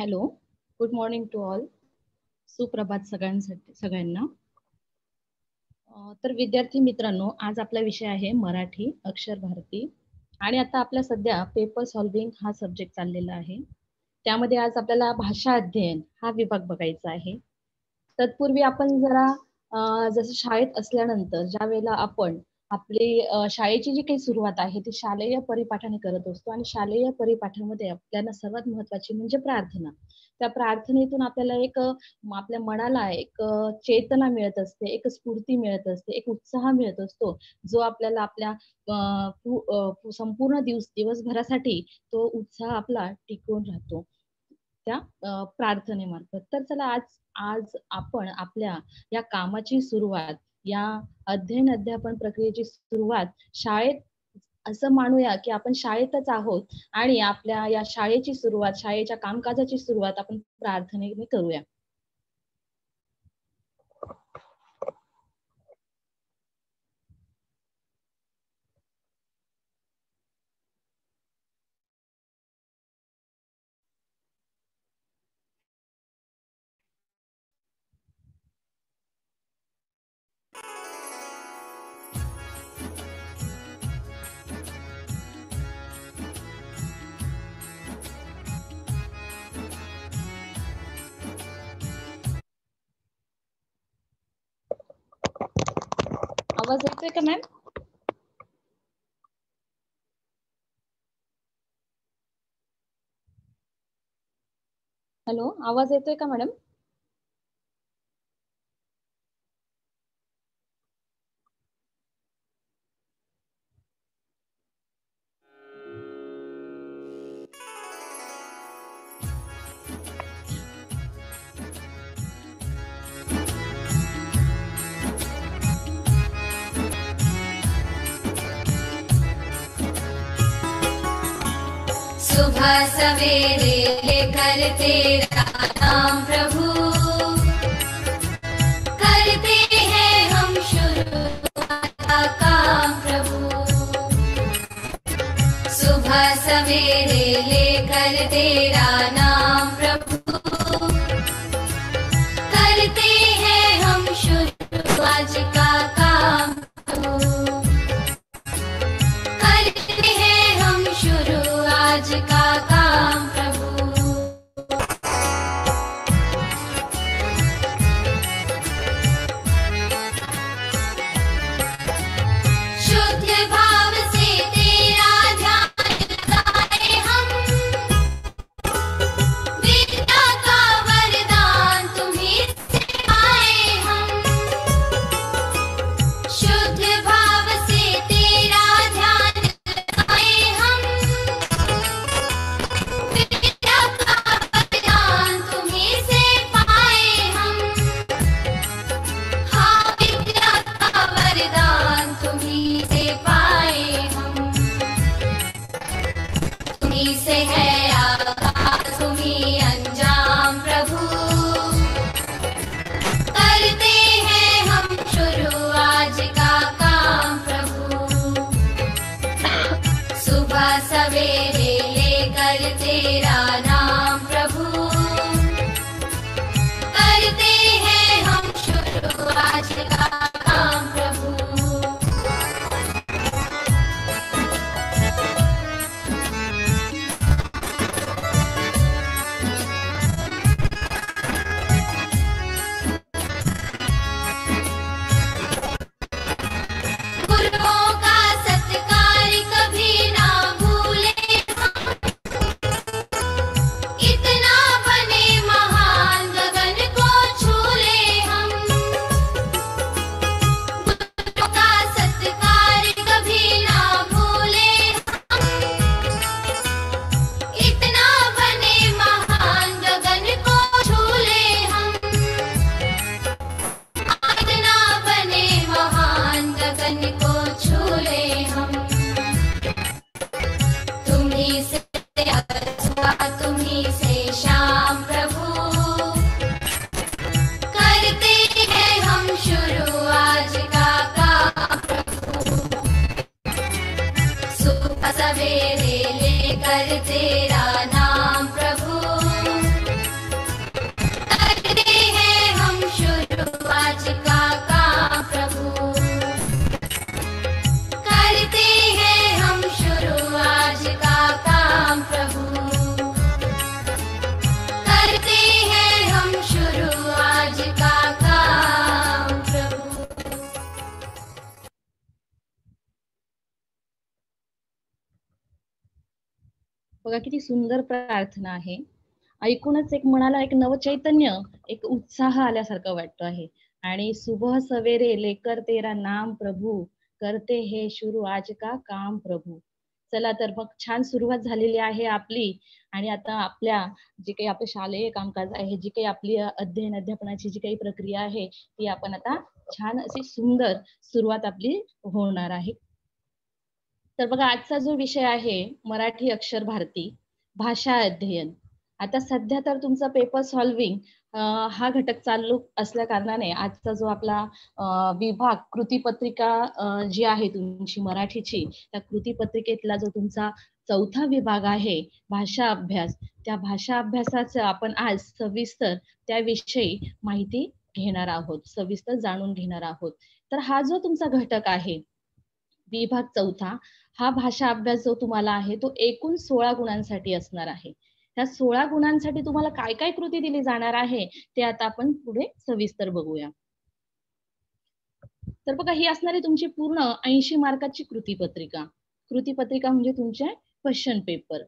hello good morning to all सुप्रभात सगळ्यांसाठी सगळ्यांना तर विद्यार्थी मित्रांनो आज आपला विषय आहे मराठी अक्षर भारती आणि आता आपल्या सध्या पेपर सॉल्विंग हा सब्जेक्ट चाललेला आहे त्यामध्ये आज आपल्याला भाषा अध्ययन हा विभाग बघायचा आहे तत्पूर्वी आपण जरा जसं शाळेत असल्यानंतर ज्या वेळेला आपण आपली शाळेची जी काही सुरुवात आहे ती शालेय परिपाठाने करत असतो आणि शालेय परिपाठामध्ये आपल्याला सर्वात महत्वाची म्हणजे प्रार्थना त्या प्रार्थनेतून आपल्याला एक आपल्या मनाला एक चेतना मिळत असते एक स्फूर्ती मिळत असते एक उत्साह मिळत असतो जो आपल्याला आपल्या संपूर्ण दिवस दिवसभरासाठी तो उत्साह आपला टिकून राहतो त्या प्रार्थनेमार्फत तर चला आज आज आपण आपल्या या कामाची सुरुवात या अध्ययन अध्यापन प्रक्रियेची सुरुवात शाळेत असं मानूया की आपण शाळेतच आहोत आणि आपल्या या शाळेची सुरुवात शाळेच्या कामकाजाची सुरुवात आपण प्रार्थनेने करूया आवाज येतोय का मॅम हॅलो आवाज येतोय का मॅडम से दे लेकर तेरा नाम प्रभु करते हैं हम शुरू काम प्रभु सुबह सवेरे कर तेरा सुंदर प्रार्थना आहे ऐकूनच एक मनाला एक नवचैतन्य एक उत्साह आल्यासारखं वाटतो आहे आणि सुबह सवेरे लेकर तेरा नाम प्रभू करते हे शुरू आज का काम प्रभू चला तर मग छान सुरुवात झालेली आहे आपली आणि आता आपल्या जी काही आपलं शालेय कामकाज आहे जी काही आपली अध्ययन अध्यापनाची जी काही प्रक्रिया आहे ती आपण आता छान अशी सुंदर सुरुवात आपली होणार आहे तर बघा आजचा जो विषय आहे मराठी अक्षर भारती भाषा अध्ययन आता सध्या तर तुमचा पेपर सॉल्विंग हा घटक चालू असल्या कारणाने आजचा जो आपला विभाग कृतीपत्रिका जी आहे तुमची मराठीची त्या कृतीपत्रिकेतला जो तुमचा चौथा विभाग आहे भाषा अभ्यास त्या भाषा अभ्यासाचं आपण आज सविस्तर त्याविषयी माहिती घेणार आहोत सविस्तर जाणून घेणार आहोत तर हा जो तुमचा घटक आहे विभाग चौथा हा भाषा अभ्यास जो तुम्हाला आहे तो एकूण सोळा गुणांसाठी असणार आहे त्या सोळा गुणांसाठी तुम्हाला काय काय कृती दिली जाणार आहे ते आता आपण पुढे सविस्तर बघूया तर बघा ही असणारी तुमची पूर्ण ऐंशी मार्काची कृती पत्रिका कृती पत्रिका म्हणजे तुमचे क्वेश्चन पेपर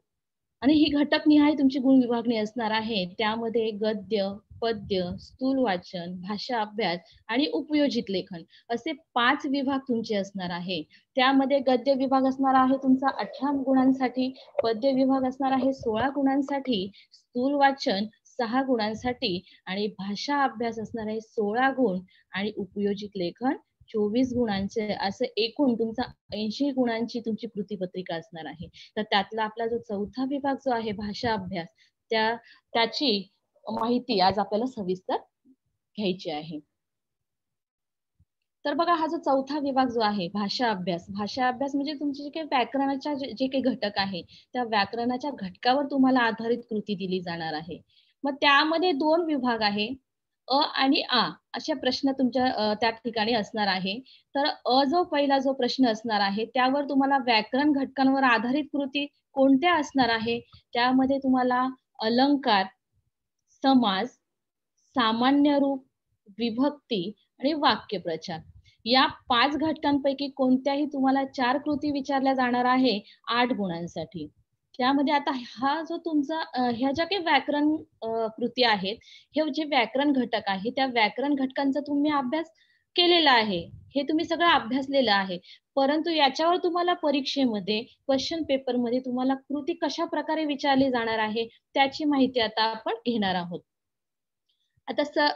आणि ही घटक निहाय तुमची गुण विभागणी असणार आहे त्यामध्ये गद्य पद्य स्थूल वाचन भाषा अभ्यास आणि उपयोजित लेखन असे पाच विभाग तुमचे असणार आहे त्यामध्ये गद्य विभाग असणार आहे तुमचा अठरा गुणांसाठी पद्य विभाग असणार आहे सोळा गुणांसाठी स्थूल वाचन सहा गुणांसाठी आणि भाषा अभ्यास असणार आहे सोळा गुण आणि उपयोजित लेखन चोवीस गुणांचे असं एकूण तुमचा ऐंशी गुणांची तुमची कृतीपत्रिका असणार आहे तर त्यातला आपला जो चौथा विभाग जो आहे भाषा अभ्यास त्या त्याची माहिती आज आपल्याला सविस्तर घ्यायची आहे तर बघा हा जो चौथा विभाग जो आहे भाषा अभ्यास भाषा अभ्यास म्हणजे तुमचे जे काही व्याकरणाच्या जे काही घटक आहे त्या व्याकरणाच्या घटकावर तुम्हाला आधारित कृती दिली जाणार आहे मग त्यामध्ये दोन विभाग आहे अ आणि आ अशा प्रश्न तुमच्या त्या ठिकाणी असणार आहे तर अ जो पहिला जो प्रश्न असणार आहे त्यावर तुम्हाला व्याकरण घटकांवर आधारित कृती कोणत्या असणार आहे त्यामध्ये तुम्हाला अलंकार समाज सामान्य रूप विभक्ती आणि वाक्यप्रचार या पाच घटकांपैकी कोणत्याही तुम्हाला चार कृती विचारल्या जाणार आहे आठ गुणांसाठी त्यामध्ये आता हा जो तुमचा ह्या ज्या काही व्याकरण कृती आहेत हे जे व्याकरण घटक आहे त्या व्याकरण घटकांचा तुम्ही अभ्यास केलेलं आहे हे तुम्ही सगळं अभ्यासलेलं आहे परंतु याच्यावर तुम्हाला परीक्षेमध्ये क्वेश्चन पेपरमध्ये तुम्हाला कृती कशा प्रकारे विचारली जाणार आहे त्याची माहिती आता आपण घेणार आहोत आता स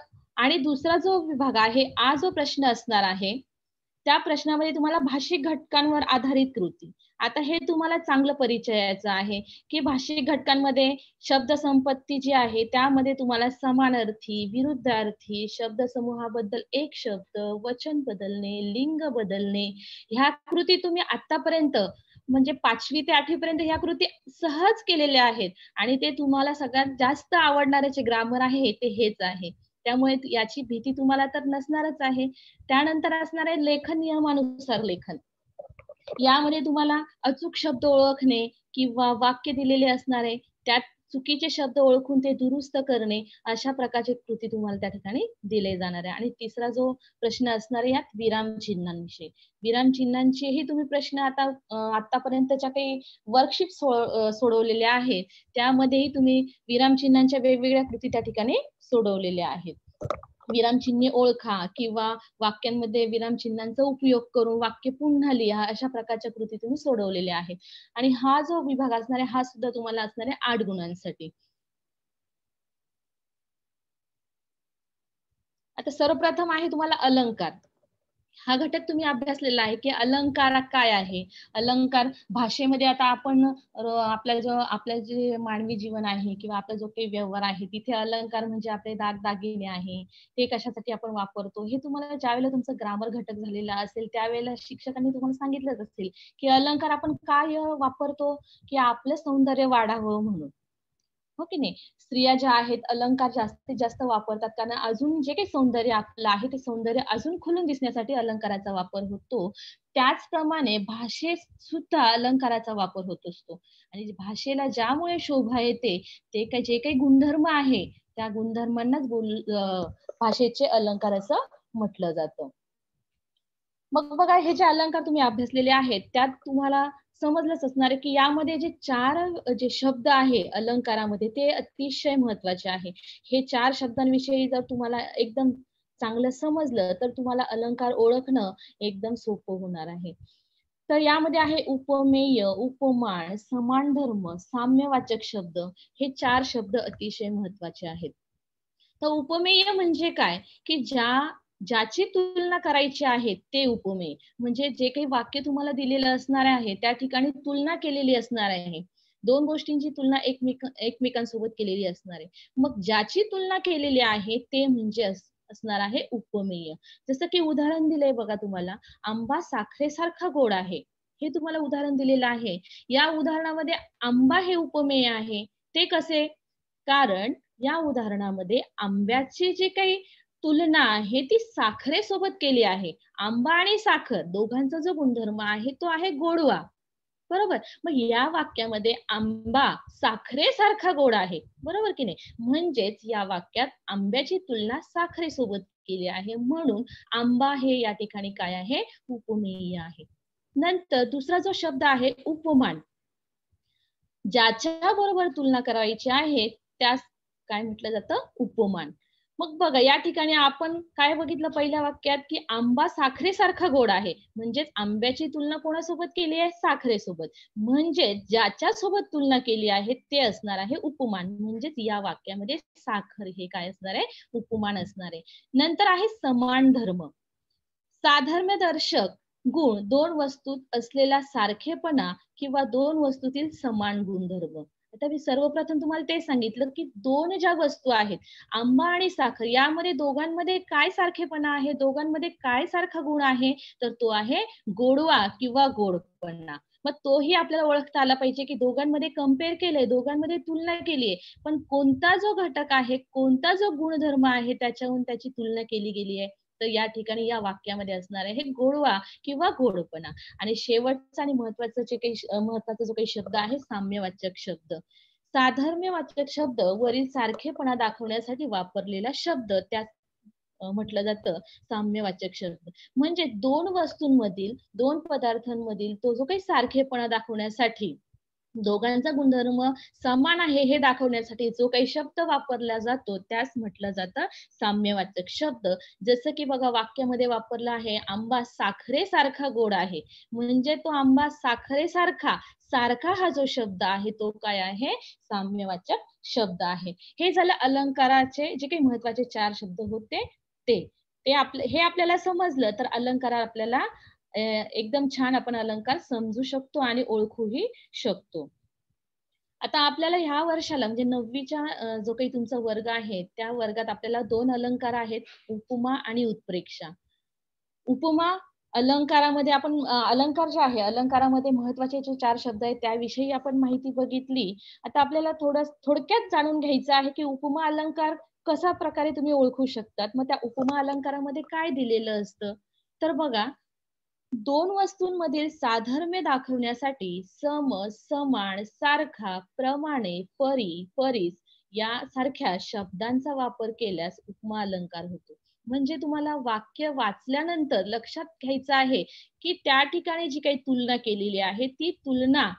आणि दुसरा जो विभाग आहे आज जो प्रश्न असणार आहे त्या प्रश्नामध्ये तुम्हाला भाषिक घटकांवर आधारित कृती आता हे तुम्हाला चांगलं परिचयाचं आहे की भाषिक घटकांमध्ये शब्दसंपत्ती जी आहे त्यामध्ये तुम्हाला समानार्थी विरुद्धार्थी शब्द समूहाबद्दल एक शब्द वचन बदलणे लिंग बदलणे ह्या कृती तुम्ही आतापर्यंत म्हणजे पाचवी ते आठवीपर्यंत ह्या कृती सहज केलेल्या आहेत आणि ते तुम्हाला सगळ्यात जास्त आवडणारे जे ग्रामर आहे ते हेच आहे त्यामुळे याची भीती तुम्हाला तर नसणारच आहे त्यानंतर असणार आहे लेखन नियमानुसार लेखन यामध्ये तुम्हाला अचूक शब्द ओळखणे किंवा वाक्य दिलेले असणारे त्यात चुकीचे शब्द ओळखून ते दुरुस्त करणे अशा प्रकारचे कृती तुम्हाला त्या ठिकाणी दिले जाणार आहे आणि तिसरा जो प्रश्न असणार आहे यात विराम चिन्हांविषयी विराम तुम्ही प्रश्न आता आतापर्यंतच्या काही वर्कशीप सोडवलेल्या आहेत त्यामध्येही तुम्ही विराम चिन्हांच्या वेगवेगळ्या कृती त्या ठिकाणी सोडवलेल्या आहेत विरामचिन्हे ओळखा किंवा वाक्यांमध्ये विरामचिन्हांचा उपयोग करून वाक्य पुन्हा लिहा अशा प्रकारच्या कृती तुम्ही सोडवलेल्या आहेत आणि हा जो विभाग असणार आहे हा सुद्धा तुम्हाला असणार आहे आठ गुणांसाठी आता सर्वप्रथम आहे तुम्हाला अलंकार हा घटक तुम्ही अभ्यासलेला आहे की अलंकार काय आहे अलंकार भाषेमध्ये आता आपण आपल्या जो आपल्या जे मानवी जीवन आहे किंवा आपला जो काही व्यवहार आहे तिथे अलंकार म्हणजे आपले दागदागिने आहे ते कशासाठी आपण वापरतो हे तुम्हाला ज्यावेळेला तुमचं ग्रामर घटक झालेला असेल त्यावेळेला शिक्षकांनी तुम्हाला सांगितलंच असेल की अलंकार आपण काय वापरतो की आपलं सौंदर्य वाढावं म्हणून हो की नाही स्त्रिया ज्या आहेत अलंकार जास्तीत जास्त वापरतात कारण अजून जे काही सौंदर्य आपलं आहे ते सौंदर्य अजून खुलून दिसण्यासाठी अलंकाराचा वापर होतो त्याचप्रमाणे भाषेत सुद्धा अलंकाराचा वापर होत असतो आणि भाषेला ज्यामुळे शोभा येते ते काही जे काही गुणधर्म आहे त्या गुणधर्मांनाच बोल भाषेचे अलंकार असं म्हटलं जातं मग बघा हे जे अलंकार तुम्ही अभ्यासलेले आहेत त्यात तुम्हाला समजलंच असणार की यामध्ये जे चार जे शब्द आहे अलंकारामध्ये ते अतिशय महत्वाचे आहे हे चार शब्दांविषयी जर तुम्हाला एकदम चांगलं समजलं तर तुम्हाला अलंकार ओळखणं एकदम सोपं होणार आहे तर यामध्ये आहे उपमेय उपमाळ समान धर्म साम्यवाचक शब्द हे चार शब्द अतिशय महत्वाचे आहेत तर उपमेय म्हणजे काय की ज्या ज्याची तुलना करायची आहे ते उपमेय म्हणजे जे काही वाक्य तुम्हाला दिलेलं असणार आहे त्या ठिकाणी तुलना केलेली असणार आहे दोन गोष्टींची तुलना एकमेक एकमेकांसोबत केलेली असणार आहे मग ज्याची तुलना केलेली आहे ते म्हणजे असणार आहे उपमेय जसं की उदाहरण दिलंय बघा तुम्हाला आंबा साखरेसारखा गोड आहे हे तुम्हाला उदाहरण दिलेलं आहे या उदाहरणामध्ये आंबा हे उपमेय आहे ते कसे कारण या उदाहरणामध्ये आंब्याचे जे काही तुलना आहे ती साखरेसोबत केली आहे आंबा आणि साखर दोघांचा जो गुणधर्म आहे तो आहे गोडवा बरोबर मग या वाक्यामध्ये आंबा साखरेसारखा गोड आहे बरोबर की नाही म्हणजेच या वाक्यात आंब्याची तुलना साखरेसोबत केली आहे म्हणून आंबा हे या ठिकाणी काय आहे उपमेय आहे नंतर दुसरा जो शब्द आहे उपमान ज्याच्या बरोबर तुलना करायची आहे त्यास काय म्हटलं जातं उपमान मग बघा या ठिकाणी आपण काय बघितलं पहिल्या वाक्यात की आंबा साखरेसारखा गोड आहे म्हणजेच आंब्याची तुलना कोणासोबत केली आहे साखरेसोबत म्हणजे ज्याच्या सोबत तुलना केली आहे ते असणार आहे उपमान म्हणजेच या वाक्यामध्ये साखर हे काय असणार आहे उपमान असणार आहे नंतर आहे समान धर्म दर्शक गुण दोन वस्तूत असलेला सारखेपणा किंवा दोन वस्तूतील समान गुणधर्म आता मी सर्वप्रथम तुम्हाला ते सांगितलं की दोन ज्या वस्तू आहेत आंबा आणि साखर यामध्ये दोघांमध्ये काय सारखेपणा आहे दोघांमध्ये काय सारखा गुण आहे तर तो आहे गोडवा किंवा गोडपणा मग तोही आपल्याला ओळखता आला पाहिजे की दोघांमध्ये कम्पेअर केलंय दोघांमध्ये तुलना केलीये पण कोणता जो घटक आहे कोणता जो गुणधर्म आहे त्याच्याहून त्याची तुलना केली गेली आहे तर या ठिकाणी या वाक्यामध्ये असणार आहे हे गोडवा किंवा गोडपणा आणि शेवटचा आणि महत्वाचं जे काही महत्वाचा जो काही शब्द आहे साम्यवाचक शब्द साधर्म्यवाचक शब्द वरील सारखेपणा दाखवण्यासाठी वापरलेला शब्द त्यात म्हटलं जातं साम्यवाचक शब्द म्हणजे दोन वस्तूंमधील दोन पदार्थांमधील तो जो काही सारखेपणा दाखवण्यासाठी दोघांचा गुणधर्म समान आहे हे दाखवण्यासाठी जो काही शब्द वापरला जातो त्यास म्हटलं जातं साम्यवाचक शब्द जसं की बघा वाक्यामध्ये वापरला आहे आंबा साखरेसारखा गोड आहे म्हणजे तो आंबा साखरेसारखा सारखा हा जो शब्द आहे तो काय आहे साम्यवाचक शब्द आहे हे झालं अलंकाराचे जे काही महत्वाचे चार शब्द होते ते ते आपले हे आपल्याला समजलं तर अलंकार आपल्याला एकदम छान आपण अलंकार समजू शकतो आणि ओळखूही शकतो आता आपल्याला ह्या वर्षाला म्हणजे नववीच्या जो काही तुमचा वर्ग आहे त्या वर्गात आपल्याला दोन अलंकार आहेत उपमा आणि उत्प्रेक्षा उपमा अलंकारामध्ये आपण अलंकार जे आहे अलंकारामध्ये महत्वाचे जे चार शब्द आहेत त्याविषयी आपण माहिती बघितली आता आपल्याला थोडस थोडक्यात जाणून घ्यायचं आहे की उपमा अलंकार कसा प्रकारे तुम्ही ओळखू शकतात मग त्या उपमा अलंकारामध्ये काय दिलेलं असतं तर बघा दोन वस्तूंमधील साधर्म्य दाखवण्यासाठी सम समान सारखा प्रमाणे परी परीस यासारख्या शब्दांचा वापर केल्यास उपमा अलंकार होतो म्हणजे तुम्हाला वाक्य वाचल्यानंतर लक्षात घ्यायचं आहे की त्या ठिकाणी जी काही तुलना केलेली आहे ती तुलना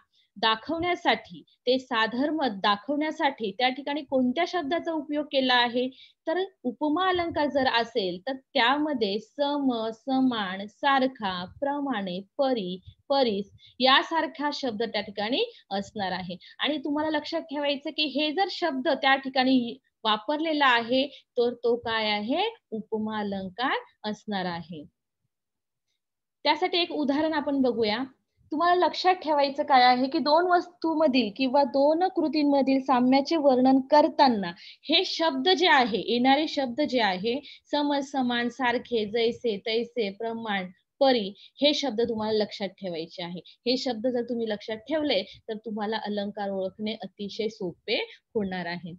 दाखवण्यासाठी ते साधर्मत दाखवण्यासाठी त्या ठिकाणी कोणत्या शब्दाचा उपयोग केला आहे तर उपमा अलंकार जर असेल तर त्यामध्ये सम समान सारखा प्रमाणे परी परीस यासारखा शब्द त्या ठिकाणी असणार आहे आणि तुम्हाला लक्षात ठेवायचं की हे जर शब्द त्या ठिकाणी वापरलेला आहे तर तो काय आहे उपमा अलंकार असणार आहे त्यासाठी एक उदाहरण आपण बघूया तुम्हाला लक्षात ठेवायचं काय आहे की दोन वस्तू मधील किंवा दोन कृतींमधील साम्याचे वर्णन करताना हे शब्द जे आहे येणारे शब्द जे आहे समज समान सारखे जैसे तैसे प्रमाण परी हे शब्द तुम्हाला लक्षात ठेवायचे आहे हे शब्द जर तुम्ही लक्षात ठेवले तर तुम्हाला अलंकार ओळखणे अतिशय सोपे होणार आहे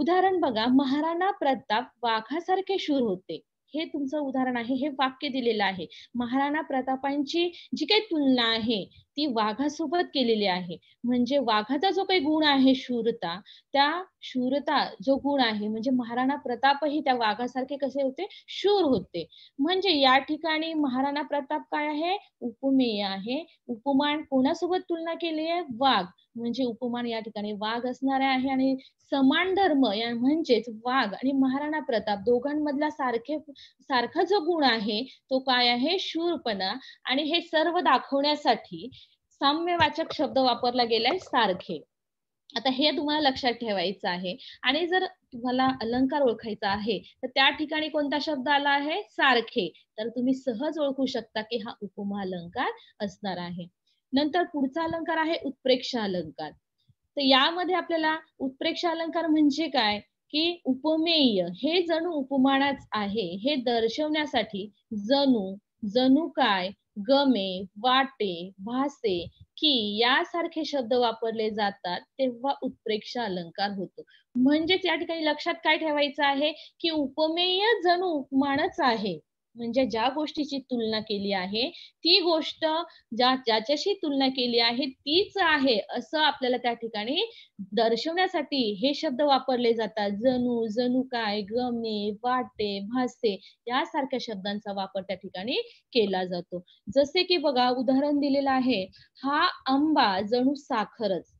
उदाहरण बघा महाराणा प्रताप वाघासारखे शूर होते हे तुमचं उदाहरण आहे हे वाक्य दिलेलं आहे महाराणा प्रतापांची जी काही तुलना आहे ती वाघासोबत केलेली आहे म्हणजे वाघाचा जो काही गुण आहे शूरता त्या शूरता जो गुण आहे म्हणजे महाराणा प्रतापही त्या वाघासारखे कसे होते शूर होते म्हणजे या ठिकाणी महाराणा प्रताप काय आहे उपमेय आहे उपमान कोणासोबत तुलना केली आहे वाघ म्हणजे उपमान या ठिकाणी वाघ असणार आहे आणि समान धर्म या म्हणजेच वाघ आणि महाराणा प्रताप दोघांमधला सारखे सारखा जो गुण आहे तो काय आहे शूरपणा आणि हे सर्व दाखवण्यासाठी साम्यवाचक शब्द वापरला गेलाय सारखे आता हे तुम्हाला लक्षात ठेवायचं आहे आणि जर तुम्हाला अलंकार ओळखायचा आहे तर त्या ठिकाणी कोणता शब्द आला आहे सारखे तर तुम्ही सहज ओळखू शकता की हा उपमा अलंकार असणार आहे नंतर पुढचा अलंकार आहे उत्प्रेक्षा अलंकार तर यामध्ये आपल्याला उत्प्रेक्षा अलंकार म्हणजे काय की उपमेय हे जणू उपमानाच आहे हे दर्शवण्यासाठी जणू जणू काय गमे वाटे भासे की यासारखे शब्द वापरले जातात तेव्हा उत्प्रेक्षा अलंकार होतो म्हणजेच या ठिकाणी लक्षात काय ठेवायचं आहे की उपमेय जणू उपमानच आहे म्हणजे ज्या गोष्टीची तुलना केली आहे ती गोष्ट ज्या ज्याच्याशी तुलना केली आहे तीच आहे असं आपल्याला त्या ठिकाणी दर्शवण्यासाठी हे शब्द वापरले जातात जणू जणू काय गमे वाटे भासे यासारख्या शब्दांचा वापर त्या ठिकाणी केला जातो जसे की बघा उदाहरण दिलेलं आहे हा आंबा जणू साखरच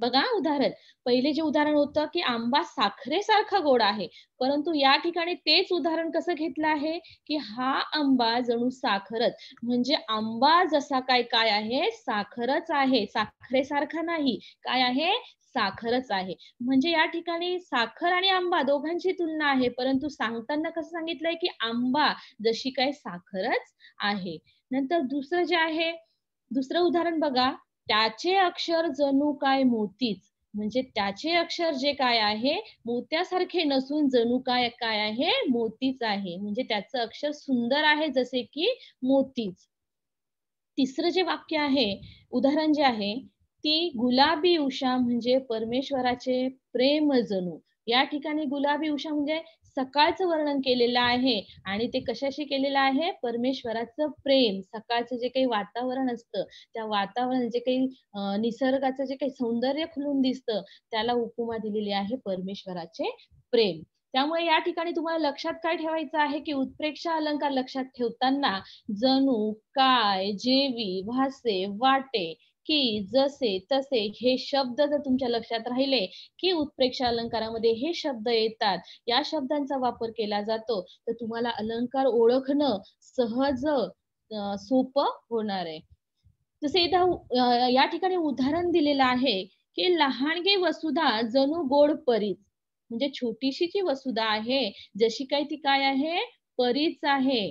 बघा उदाहरण पहिले जे उदाहरण होतं की आंबा साखरेसारखा गोड आहे परंतु या ठिकाणी तेच उदाहरण कसं घेतलं आहे की हा आंबा जणू साखरच म्हणजे आंबा जसा काय काय आहे साखरच आहे साखरेसारखा नाही काय आहे साखरच आहे म्हणजे या ठिकाणी साखर आणि आंबा दोघांची तुलना आहे परंतु सांगताना कसं सांगितलंय की आंबा जशी काय साखरच आहे नंतर दुसरं जे आहे दुसरं उदाहरण बघा त्याचे अक्षर जणू काय मोतीच म्हणजे त्याचे अक्षर जे काय आहे मोत्यासारखे नसून जणू काय काय आहे मोतीच आहे म्हणजे त्याचं अक्षर सुंदर आहे जसे की मोतीच तिसरं जे वाक्य आहे उदाहरण जे आहे ती गुलाबी उषा म्हणजे परमेश्वराचे प्रेम जणू या ठिकाणी गुलाबी उषा म्हणजे सकाळचं वर्णन केलेलं आहे आणि ते कशाशी केलेलं आहे परमेश्वराचं प्रेम सकाळचं जे काही वातावरण असतं त्या वातावरण जे काही निसर्गाचं जे काही सौंदर्य खुलून दिसतं त्याला उपमा दिलेली आहे परमेश्वराचे प्रेम त्यामुळे या ठिकाणी तुम्हाला लक्षात काय ठेवायचं आहे की उत्प्रेक्षा अलंकार लक्षात ठेवताना जणू काय जेवी भासे वाटे की जसे तसे हे शब्द जर तुमच्या लक्षात राहिले की उत्प्रेक्षा अलंकारामध्ये हे शब्द येतात या शब्दांचा वापर केला जातो तर तुम्हाला अलंकार ओळखणं सहज सोप होणार आहे जसे इथं या ठिकाणी उदाहरण दिलेलं आहे की लहानगी वसुधा जणू गोड परीच म्हणजे छोटीशी जी वसुधा आहे जशी काही ती काय आहे परीच आहे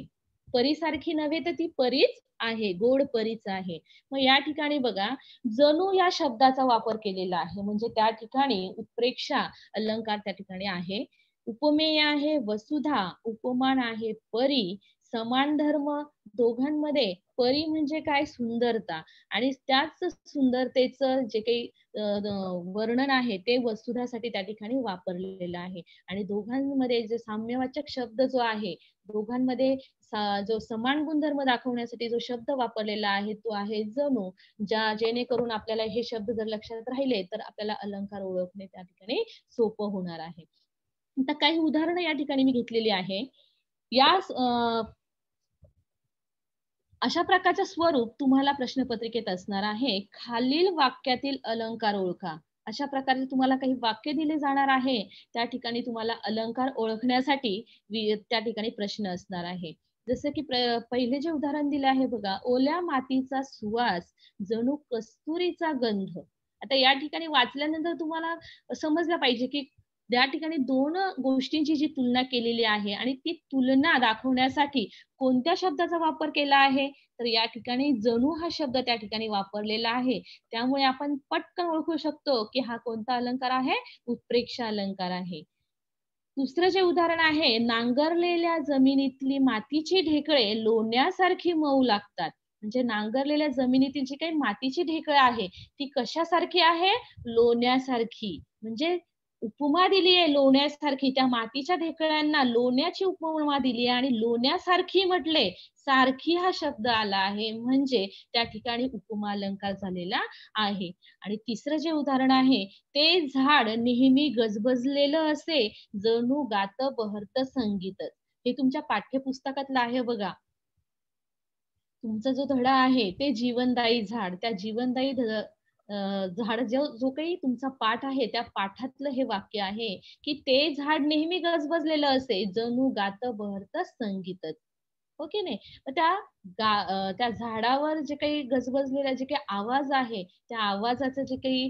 परीसारखी नव्हे तर ती परीच आहे गोड परीच आहे मग या ठिकाणी बघा जणू या शब्दाचा वापर केलेला आहे म्हणजे त्या ठिकाणी उत्प्रेक्षा अलंकार त्या ठिकाणी आहे उपमेय आहे वसुधा उपमान आहे परी समान धर्म दोघांमध्ये परी म्हणजे काय सुंदरता आणि त्याच सुंदरतेचं जे काही वर्णन आहे ते वसुधासाठी त्या ठिकाणी वापरलेलं आहे आणि दोघांमध्ये जे साम्यवाचक शब्द जो आहे दोघांमध्ये जो समान गुणधर्म दाखवण्यासाठी जो शब्द वापरलेला आहे तो आहे जणू ज्या जेणेकरून आपल्याला हे शब्द जर लक्षात राहिले तर आपल्याला अलंकार ओळखणे त्या ठिकाणी सोपं होणार आहे आता काही उदाहरणं या ठिकाणी मी घेतलेली आहे या अशा प्रकारचं स्वरूप तुम्हाला प्रश्नपत्रिकेत असणार आहे खालील वाक्यातील अलंकार ओळखा अशा प्रकारे तुम्हाला काही वाक्य दिले जाणार आहे त्या ठिकाणी तुम्हाला अलंकार ओळखण्यासाठी त्या ठिकाणी प्रश्न असणार आहे जसं की पहिले जे उदाहरण दिले आहे बघा ओल्या मातीचा सुवास जणू कस्तुरीचा गंध आता या ठिकाणी वाचल्यानंतर तुम्हाला समजलं पाहिजे की त्या ठिकाणी दोन गोष्टींची जी तुलना केलेली आहे आणि ती तुलना दाखवण्यासाठी कोणत्या शब्दाचा वापर केला आहे तर या ठिकाणी जणू हा शब्द त्या ठिकाणी वापरलेला आहे त्यामुळे आपण पटकन ओळखू शकतो की हा कोणता अलंकार आहे उत्प्रेक्षा अलंकार आहे दुसरं जे उदाहरण आहे नांगरलेल्या जमिनीतली मातीची ढेकळे लोण्यासारखी मऊ लागतात म्हणजे नांगरलेल्या जमिनीतील जी काही मातीची ढेकळे आहे ती कशासारखी आहे लोण्यासारखी म्हणजे उपमा दिली आहे लोण्यासारखी त्या मातीच्या ढेकळ्यांना लोण्याची उपमा दिली आहे आणि लोण्यासारखी म्हटले सारखी हा शब्द आला आहे म्हणजे त्या ठिकाणी उपमा अलंकार झालेला आहे आणि तिसरं जे उदाहरण आहे ते झाड नेहमी गजबजलेलं असे जणू गात बहरत संगीत हे तुमच्या पाठ्यपुस्तकातलं आहे बघा तुमचा जो धडा आहे ते जीवनदायी झाड त्या जीवनदायी झाड जो जो काही तुमचा पाठ आहे त्या पाठातलं हे वाक्य आहे की ते झाड नेहमी गजबजलेलं असे जणू गात बहरत संगीतच ओके नाही त्या त्या झाडावर जे काही गजबजलेला जे काही आवाज आहे त्या आवाजाचं जे काही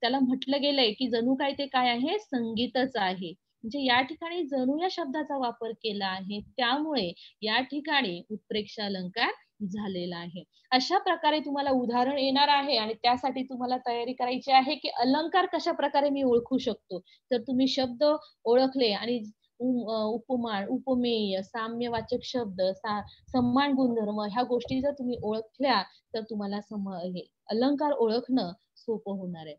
त्याला म्हटलं गेलंय की जणू काय ते काय आहे संगीतच आहे म्हणजे या ठिकाणी जणू या शब्दाचा वापर केला आहे त्यामुळे या ठिकाणी उत्प्रेक्षा अलंकार झालेला आहे अशा प्रकारे तुम्हाला उदाहरण येणार आहे आणि त्यासाठी तुम्हाला तयारी करायची आहे की अलंकार कशा प्रकारे मी ओळखू शकतो तर तुम्ही शब्द ओळखले आणि उपमान उपमेय साम्यवाचक शब्द सम्मान गुणधर्म ह्या गोष्टी जर तुम्ही ओळखल्या तर तुम्हाला सम अलंकार ओळखणं सोपं होणार आहे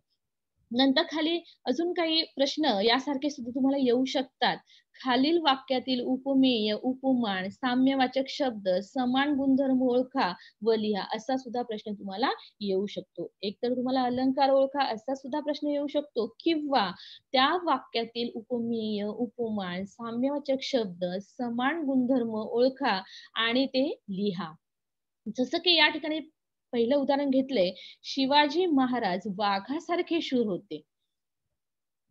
नंतर खाली अजून काही प्रश्न यासारखे सुद्धा तुम्हाला येऊ शकतात खालील वाक्यातील उपमेय उपमान साम्यवाचक शब्द समान गुणधर्म ओळखा व लिहा असा सुद्धा प्रश्न तुम्हाला येऊ शकतो एकतर तुम्हाला अलंकार ओळखा असा सुद्धा प्रश्न येऊ शकतो किंवा त्या वाक्यातील उपमेय उपमान साम्यवाचक शब्द समान गुणधर्म ओळखा आणि ते लिहा जसं की या ठिकाणी पहिलं उदाहरण घेतलंय शिवाजी महाराज वाघासारखे शूर होते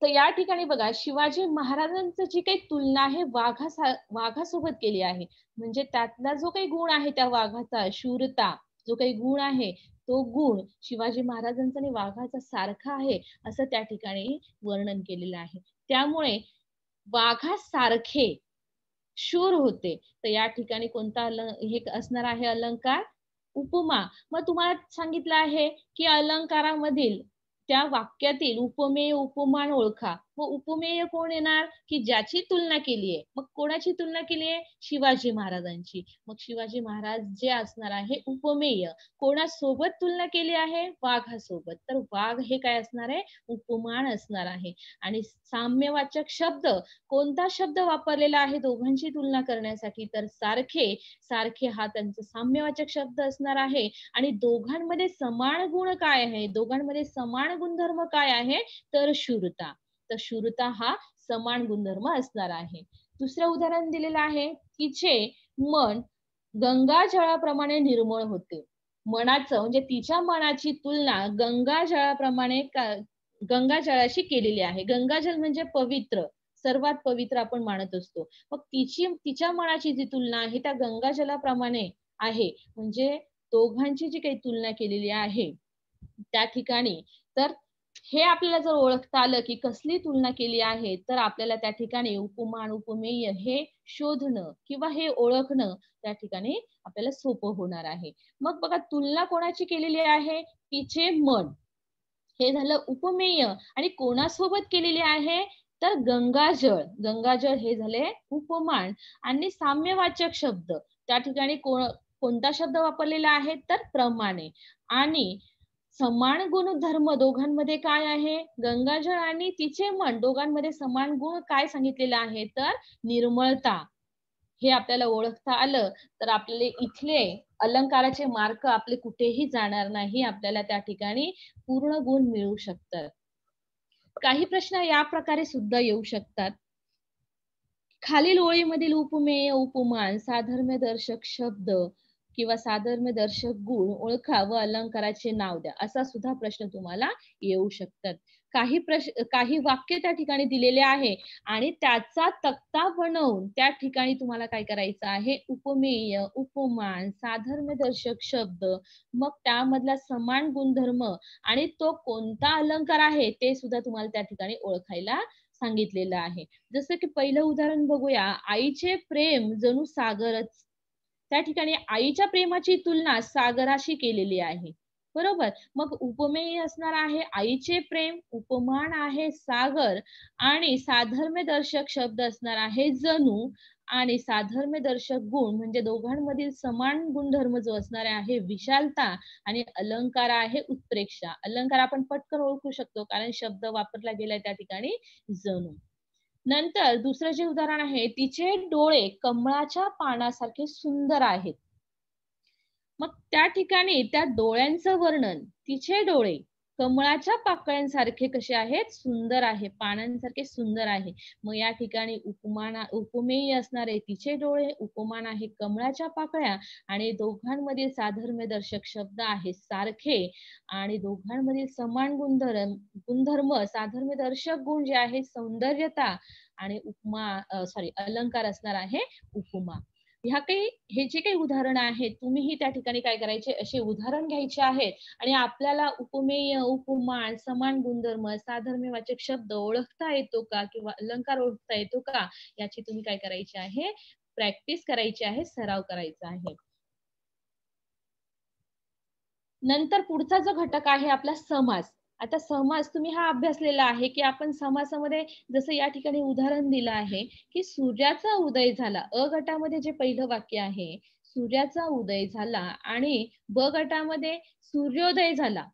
तर या ठिकाणी बघा शिवाजी महाराजांचं जी काही तुलना आहे वाघा वाघासोबत केली आहे म्हणजे त्यातला जो काही गुण आहे त्या वाघाचा शूरता जो काही गुण आहे तो गुण शिवाजी महाराजांचा आणि वाघाचा सारखा आहे असं त्या ठिकाणी वर्णन केलेलं आहे त्यामुळे वाघासारखे शूर होते तर या ठिकाणी कोणता हे असणार आहे अलंकार उपमा मग तुम्हाला सांगितलं आहे की अलंकारामधील त्या वाक्यातील उपमेय उपमान ओळखा व उपमेय कोण येणार की ज्याची तुलना केली आहे मग कोणाची तुलना केली आहे शिवाजी महाराजांची मग शिवाजी महाराज जे असणार आहे उपमेय कोणासोबत तुलना केली आहे वाघासोबत तर वाघ हे काय असणार आहे उपमान असणार आहे आणि साम्यवाचक शब्द कोणता शब्द वापरलेला आहे दोघांची तुलना करण्यासाठी तर सारखे सारखे हा त्यांचा साम्यवाचक शब्द असणार आहे आणि दोघांमध्ये समान गुण काय आहे दोघांमध्ये समान गुणधर्म काय आहे तर शूरता तर शूरता हा समान गुणधर्म असणार आहे दुसरं उदाहरण दिलेलं आहे तिचे मन गंगा जळाप्रमाणे निर्मळ होते मनाचं म्हणजे तिच्या मनाची तुलना गंगा जळाप्रमाणे गंगा जळाशी केलेली आहे गंगाजल म्हणजे पवित्र सर्वात पवित्र आपण मानत असतो मग तिची तिच्या मनाची जी तुलना आहे त्या गंगाजलाप्रमाणे आहे म्हणजे दोघांची जी काही तुलना केलेली आहे त्या ठिकाणी तर हे आपल्याला जर ओळखता आलं की कसली तुलना केली आहे तर आपल्याला त्या ठिकाणी उपमान उपमेय हे शोधणं किंवा हे ओळखणं त्या ठिकाणी आपल्याला सोपं होणार आहे मग बघा तुलना कोणाची केलेली आहे तिचे मन हे झालं उपमेय आणि कोणासोबत केलेली आहे तर गंगाजळ गंगाजळ हे झाले उपमान आणि साम्यवाचक शब्द त्या ठिकाणी कोण कोणता शब्द वापरलेला आहे तर प्रमाणे आणि समान गुण धर्म दोघांमध्ये काय आहे गंगाजळ आणि तिचे मन दोघांमध्ये समान गुण काय सांगितलेलं आहे तर निर्मळता हे आपल्याला ओळखता आलं तर आपले इथले अलंकाराचे मार्क आपले कुठेही जाणार नाही आपल्याला त्या ठिकाणी पूर्ण गुण मिळू शकतात काही प्रश्न या प्रकारे सुद्धा येऊ शकतात खालील ओळीमधील उपमेय उपमान साधर्म्य दर्शक शब्द किंवा दर्शक गुण ओळखा व अलंकाराचे नाव द्या असा सुद्धा प्रश्न तुम्हाला येऊ शकतात काही प्रश्न काही वाक्य त्या ठिकाणी दिलेले आहे आणि त्याचा तक्ता बनवून त्या ठिकाणी तुम्हाला काय करायचं आहे उपमेय उपमान दर्शक शब्द मग त्यामधला समान गुणधर्म आणि तो कोणता अलंकार आहे ते सुद्धा तुम्हाला त्या ठिकाणी ओळखायला सांगितलेलं आहे जसं की पहिलं उदाहरण बघूया आईचे प्रेम जणू सागरच त्या ठिकाणी आईच्या प्रेमाची तुलना सागराशी केलेली आहे बरोबर मग उपमेय असणार आहे आईचे प्रेम उपमान आहे सागर आणि साधर्म्य दर्शक शब्द असणार आहे जणू आणि साधर्म्य दर्शक गुण म्हणजे दोघांमधील समान गुणधर्म जो असणार आहे विशालता आणि अलंकार आहे उत्प्रेक्षा अलंकार आपण पटकन ओळखू शकतो कारण शब्द वापरला गेलाय त्या ठिकाणी जणू नंतर दुसरं जे उदाहरण आहे तिचे डोळे कमळाच्या पानासारखे सुंदर आहेत मग त्या ठिकाणी त्या डोळ्यांचं वर्णन तिचे डोळे कमळाच्या पाकळ्यांसारखे कसे आहेत सुंदर आहे पानांसारखे सुंदर आहे मग या ठिकाणी उपमाना उपमेय असणारे तिचे डोळे उपमान आहे कमळाच्या पाकळ्या आणि दोघांमधील दर्शक शब्द आहे सारखे आणि दोघांमधील समान गुणधर्म गुणधर्म दर्शक गुण जे आहे सौंदर्यता आणि उपमा सॉरी अलंकार असणार आहे उपमा ह्या काही हे जे काही उदाहरणं आहेत तुम्हीही त्या ठिकाणी काय करायचे असे उदाहरण घ्यायचे आहेत आणि आपल्याला उपमेय उपमान समान गुणधर्म साधर्म्यवाचक शब्द ओळखता येतो का किंवा अलंकार ओळखता येतो का याची तुम्ही काय करायची आहे प्रॅक्टिस करायची आहे सराव करायचा आहे नंतर पुढचा जो घटक आहे आपला समास आता समाज तुम्ही हा अभ्यासलेला आहे की आपण समासामध्ये जसं या ठिकाणी उदाहरण दिलं आहे की सूर्याचा उदय झाला अ गटामध्ये जे पहिलं वाक्य आहे सूर्याचा उदय झाला आणि ब गटामध्ये सूर्योदय झाला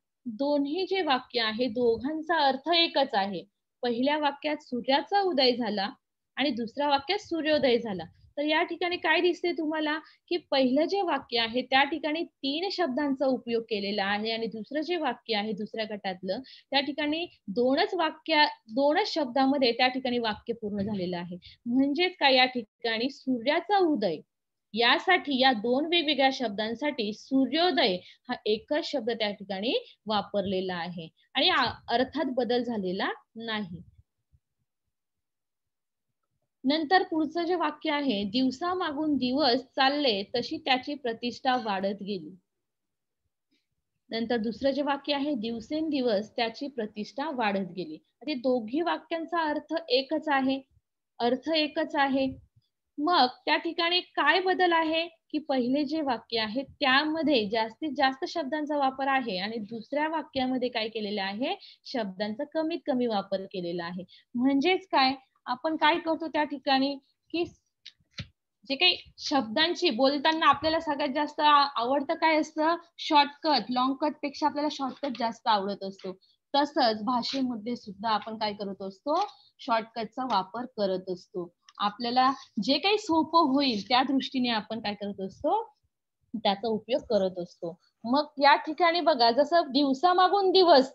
दोन्ही जे वाक्य आहे दोघांचा अर्थ एकच आहे पहिल्या वाक्यात सूर्याचा उदय झाला आणि दुसऱ्या वाक्यात सूर्योदय झाला तर या ठिकाणी काय दिसते तुम्हाला की पहिलं जे वाक्य आहे त्या ठिकाणी तीन शब्दांचा उपयोग केलेला आहे आणि दुसरं जे वाक्य आहे दुसऱ्या गटातलं त्या ठिकाणी दोनच वाक्य दोनच शब्दामध्ये त्या ठिकाणी वाक्य पूर्ण झालेलं आहे म्हणजेच काय या ठिकाणी सूर्याचा उदय यासाठी या दोन वेगवेगळ्या शब्दांसाठी सूर्योदय हा एकच शब्द त्या ठिकाणी वापरलेला आहे आणि अर्थात बदल झालेला नाही नंतर पुढचं जे वाक्य आहे दिवसा मागून दिवस चालले तशी त्याची प्रतिष्ठा वाढत गेली नंतर दुसरं जे वाक्य आहे दिवसेंदिवस त्याची प्रतिष्ठा वाढत गेली ते दोघी वाक्यांचा अर्थ एकच आहे अर्थ एकच आहे मग त्या ठिकाणी काय बदल आहे की पहिले जे वाक्य आहे त्यामध्ये जास्तीत जास्त शब्दांचा वापर आहे आणि दुसऱ्या वाक्यामध्ये काय केलेलं आहे शब्दांचा कमीत कमी वापर केलेला आहे म्हणजेच काय आपण काय करतो त्या ठिकाणी की जे काही शब्दांची बोलताना आपल्याला सगळ्यात जास्त आवडतं काय असतं शॉर्टकट लॉंग कट पेक्षा आपल्याला शॉर्टकट जास्त आवडत असतो तसंच भाषेमध्ये सुद्धा आपण काय करत असतो शॉर्टकटचा वापर करत असतो आपल्याला जे काही सोपं होईल त्या दृष्टीने आपण काय करत असतो त्याचा उपयोग करत असतो मग या ठिकाणी बघा जसं दिवसामागून दिवस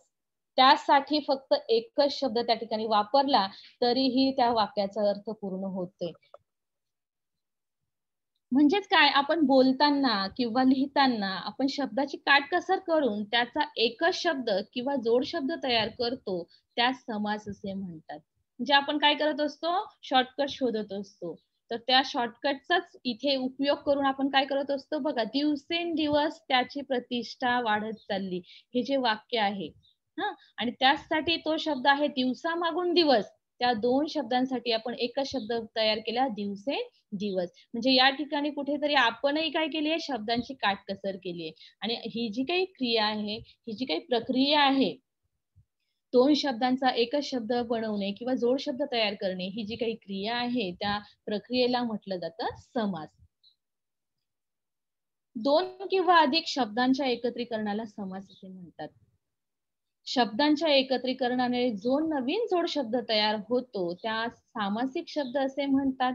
त्यासाठी फक्त एकच शब्द त्या ठिकाणी वापरला तरीही त्या वाक्याचा अर्थ पूर्ण होते म्हणजेच काय आपण बोलताना किंवा लिहिताना आपण शब्दाची काटकसर करून त्याचा एकच शब्द किंवा जोड शब्द तयार करतो त्यास समास असे म्हणतात म्हणजे आपण काय करत असतो शॉर्टकट शोधत असतो तर त्या शॉर्टकटचाच इथे उपयोग करून आपण काय करत असतो बघा दिवसेंदिवस त्याची प्रतिष्ठा वाढत चालली हे जे वाक्य आहे हा आणि त्याचसाठी तो शब्द आहे दिवसा मागून दिवस त्या दोन शब्दांसाठी आपण एकच शब्द तयार केला दिवसे दिवस म्हणजे या ठिकाणी कुठेतरी आपणही काय केली आहे शब्दांची काटकसर केली आहे आणि ही जी काही क्रिया आहे ही जी काही प्रक्रिया आहे दोन शब्दांचा एकच शब्द बनवणे किंवा जोड शब्द तयार करणे ही जी काही क्रिया आहे त्या प्रक्रियेला म्हटलं जातं समास दोन किंवा अधिक शब्दांच्या एकत्रीकरणाला समास असे म्हणतात शब्दांच्या एकत्रीकरणाने जो नवीन जोड शब्द तयार होतो त्या सामासिक शब्द असे म्हणतात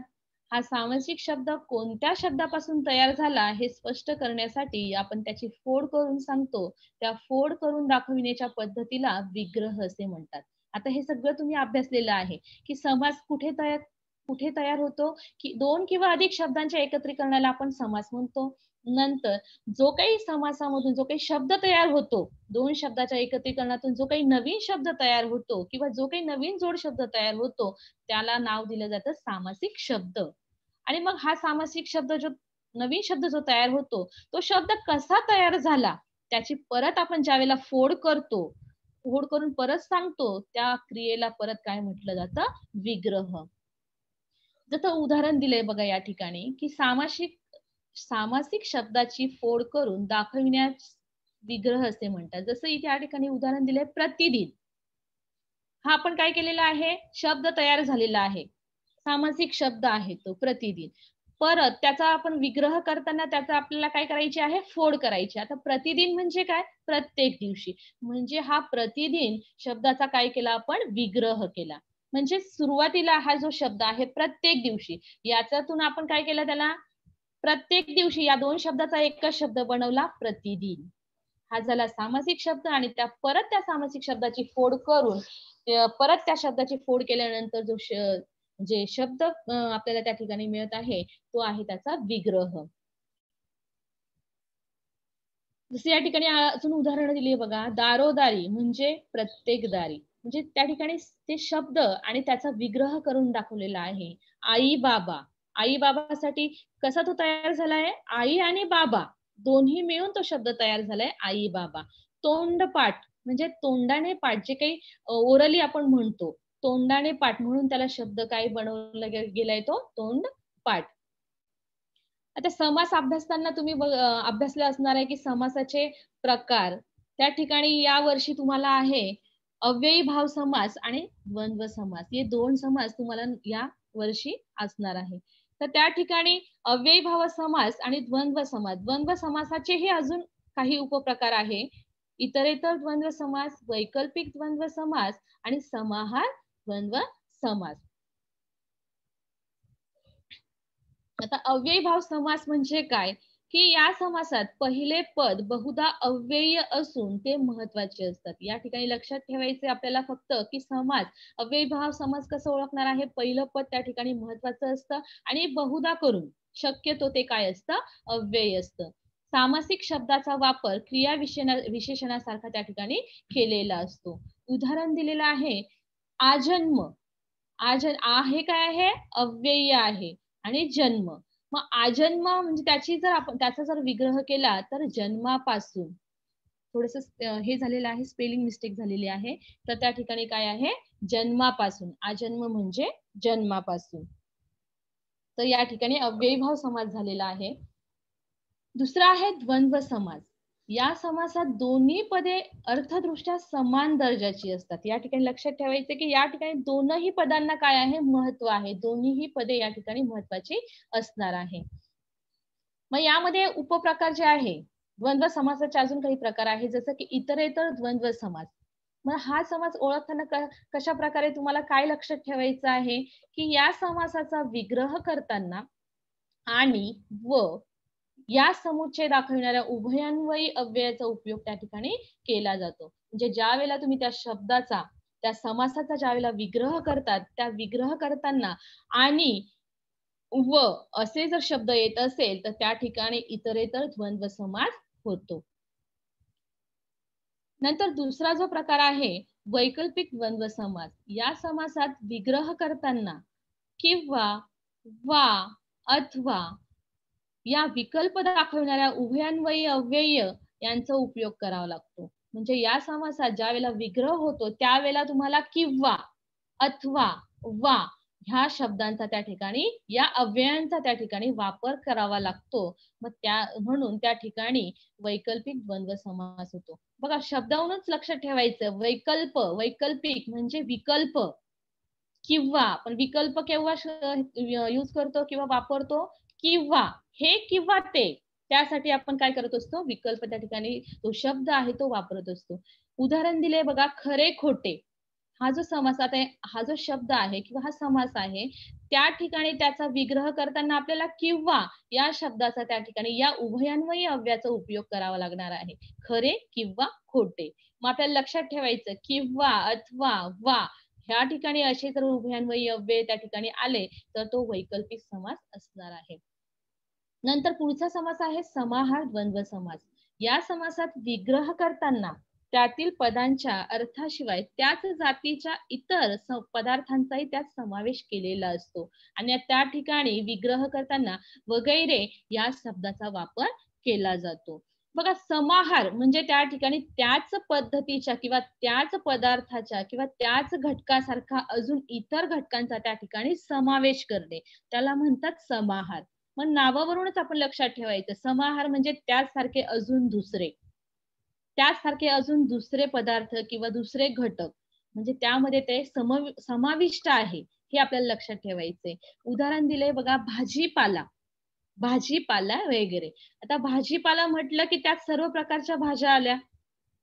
हा सामासिक शब्द कोणत्या शब्दापासून तयार झाला हे स्पष्ट करण्यासाठी आपण त्याची फोड करून सांगतो त्या फोड करून दाखविण्याच्या पद्धतीला विग्रह असे म्हणतात आता हे सगळं तुम्ही अभ्यासलेलं आहे की समास कुठे तयार कुठे तयार होतो की दोन किंवा अधिक शब्दांच्या एकत्रीकरणाला आपण समास म्हणतो नंतर जो काही समासामधून जो काही शब्द तयार होतो दोन शब्दाच्या एकत्रीकरणातून जो काही नवीन शब्द तयार होतो किंवा जो काही नवीन जोड शब्द तयार होतो त्याला नाव दिलं जातं सामासिक शब्द आणि मग हा सामासिक शब्द जो नवीन शब्द जो तयार होतो तो शब्द कसा तयार झाला त्याची परत आपण ज्या वेळेला फोड करतो फोड करून परत सांगतो त्या क्रियेला परत काय म्हटलं जातं विग्रह जसं उदाहरण दिलंय बघा या ठिकाणी की सामासिक सामासिक शब्दाची फोड करून दाखविण्यास विग्रह असे म्हणतात जसं इथे या ठिकाणी उदाहरण दिले प्रतिदिन हा आपण काय केलेला आहे शब्द तयार झालेला आहे सामासिक शब्द आहे तो प्रतिदिन परत त्याचा आपण विग्रह करताना त्याचा आपल्याला काय करायची आहे फोड करायची आता प्रतिदिन म्हणजे काय प्रत्येक दिवशी म्हणजे हा प्रतिदिन शब्दाचा काय केला आपण विग्रह केला म्हणजे सुरुवातीला हा जो शब्द आहे प्रत्येक दिवशी याच्यातून आपण काय केलं त्याला प्रत्येक दिवशी या दोन शब्दाचा एकच शब्द बनवला प्रतिदिन हा झाला सामासिक शब्द आणि त्या परत त्या सामासिक शब्दाची फोड करून परत त्या शब्दाची फोड केल्यानंतर जो जे शब्द आपल्याला त्या ठिकाणी मिळत आहे तो आहे त्याचा विग्रह दुसरी या ठिकाणी अजून उदाहरण दिली बघा दारोदारी म्हणजे प्रत्येक दारी म्हणजे त्या ठिकाणी ते शब्द आणि त्याचा विग्रह करून दाखवलेला आहे आई बाबा आई बाबासाठी कसा तो तयार झालाय आई आणि बाबा दोन्ही मिळून तो शब्द तयार झालाय आई बाबा तोंडपाठ म्हणजे तोंडाने पाठ जे काही ओरली आपण म्हणतो तोंडाने पाठ म्हणून त्याला शब्द काय बनवला गेलाय तो तोंड पाठ आता समास अभ्यासताना तुम्ही अभ्यासला असणार आहे की समासाचे प्रकार त्या ठिकाणी या वर्षी तुम्हाला आहे अव्ययी भाव समास आणि द्वंद्व समास हे दोन समास तुम्हाला या वर्षी असणार आहे तर त्या ठिकाणी अव्ययभाव समास आणि द्वंद्व समास द्वंद्व हे अजून काही उपप्रकार आहे इतरेतर द्वंद्व समास वैकल्पिक द्वंद्व समास आणि समाहार द्वंद्व समास आता अव्ययभाव समास म्हणजे काय की या समासात पहिले पद बहुधा अव्यय असून ते महत्वाचे असतात या ठिकाणी लक्षात ठेवायचे आपल्याला फक्त की समाज भाव समाज कसं ओळखणार आहे पहिलं पद त्या ठिकाणी महत्वाचं असतं आणि बहुधा करून शक्यतो ते काय असतं अव्यय असतं सामासिक शब्दाचा वापर क्रिया विशेषणासारखा त्या ठिकाणी केलेला असतो उदाहरण दिलेलं आहे आजन्म आज आहे काय आहे अव्यय आहे आणि जन्म मग आजन्म म्हणजे त्याची जर आपण त्याचा जर विग्रह केला तर जन्मापासून थोडस हे झालेलं आहे स्पेलिंग मिस्टेक झालेली आहे तर त्या ठिकाणी काय आहे जन्मापासून आजन्म म्हणजे जन्मापासून तर या ठिकाणी अव्ययीभाव समाज झालेला आहे दुसरा आहे द्वंद्व समाज या समासात दोन्ही पदे अर्थदृष्ट्या समान दर्जाची असतात या ठिकाणी लक्षात ठेवायचे की या ठिकाणी दोनही पदांना काय आहे महत्व आहे दोन्हीही पदे या ठिकाणी महत्वाची असणार आहे मग यामध्ये उपप्रकार जे आहे द्वंद्व समासाचे अजून काही प्रकार आहे जसं की इतरेतर द्वंद्व समास मग हा समास ओळखताना कशा प्रकारे तुम्हाला काय लक्षात ठेवायचं आहे की या समासाचा विग्रह करताना आणि व या समुच्चय दाखविणाऱ्या उभयान्वयी अव्ययाचा उपयोग त्या ठिकाणी केला जातो म्हणजे ज्या वेळेला तुम्ही त्या शब्दाचा त्या समासाचा ज्या वेळेला विग्रह करतात त्या विग्रह करताना आणि व असे जर शब्द येत असेल तर त्या ठिकाणी इतरेतर द्वंद्व समास होतो नंतर दुसरा जो प्रकार आहे वैकल्पिक द्वंद्व समास या समासात विग्रह करताना किंवा वा अथवा या विकल्प दाखवणाऱ्या उभयान्वयी अव्यय यांचा उपयोग करावा लागतो म्हणजे या समासात ज्या वेळेला विग्रह होतो त्यावेळेला तुम्हाला किंवा अथवा वा ह्या शब्दांचा त्या ठिकाणी या अव्ययांचा त्या ठिकाणी वापर करावा लागतो मग त्या म्हणून त्या ठिकाणी वैकल्पिक द्वंद्व समास होतो बघा शब्दावरूनच लक्षात ठेवायचं वैकल्प वैकल्पिक म्हणजे विकल्प किंवा पण विकल्प केव्हा यूज करतो किंवा वापरतो किंवा हे किंवा ते त्यासाठी आपण काय करत असतो विकल्प त्या ठिकाणी तो शब्द आहे तो वापरत असतो उदाहरण दिले बघा खरे खोटे हा जो समास आता हा जो शब्द आहे किंवा हा समास आहे त्या ठिकाणी त्याचा विग्रह करताना आपल्याला किंवा या शब्दाचा त्या ठिकाणी या उभयान्वयी अव्याचा उपयोग करावा लागणार आहे खरे किंवा खोटे मग आपल्याला लक्षात ठेवायचं किंवा अथवा वा ह्या ठिकाणी असे जर उभयान्वयी अव्यय त्या ठिकाणी आले तर तो वैकल्पिक समास असणार आहे नंतर पुढचा समास आहे समाहार द्वंद्व समास या समासात विग्रह करताना त्यातील पदांच्या अर्थाशिवाय त्याच जातीच्या इतर पदार्थांचाही त्यात समावेश केलेला असतो आणि त्या ठिकाणी विग्रह करताना वगैरे या शब्दाचा वापर केला जातो बघा समाहार म्हणजे त्या ठिकाणी त्याच पद्धतीच्या किंवा त्याच पदार्थाच्या किंवा त्याच घटकासारखा अजून इतर घटकांचा त्या ठिकाणी समावेश करणे त्याला म्हणतात समाहार मग नावावरूनच आपण लक्षात ठेवायचं समाहार म्हणजे त्याचसारखे अजून दुसरे सारखे अजून दुसरे पदार्थ किंवा दुसरे घटक म्हणजे त्यामध्ये ते सम समाविष्ट आहे हे आपल्याला लक्षात ठेवायचंय उदाहरण दिलंय बघा भाजीपाला भाजीपाला वगैरे आता भाजीपाला म्हटलं की त्यात सर्व प्रकारच्या भाज्या आल्या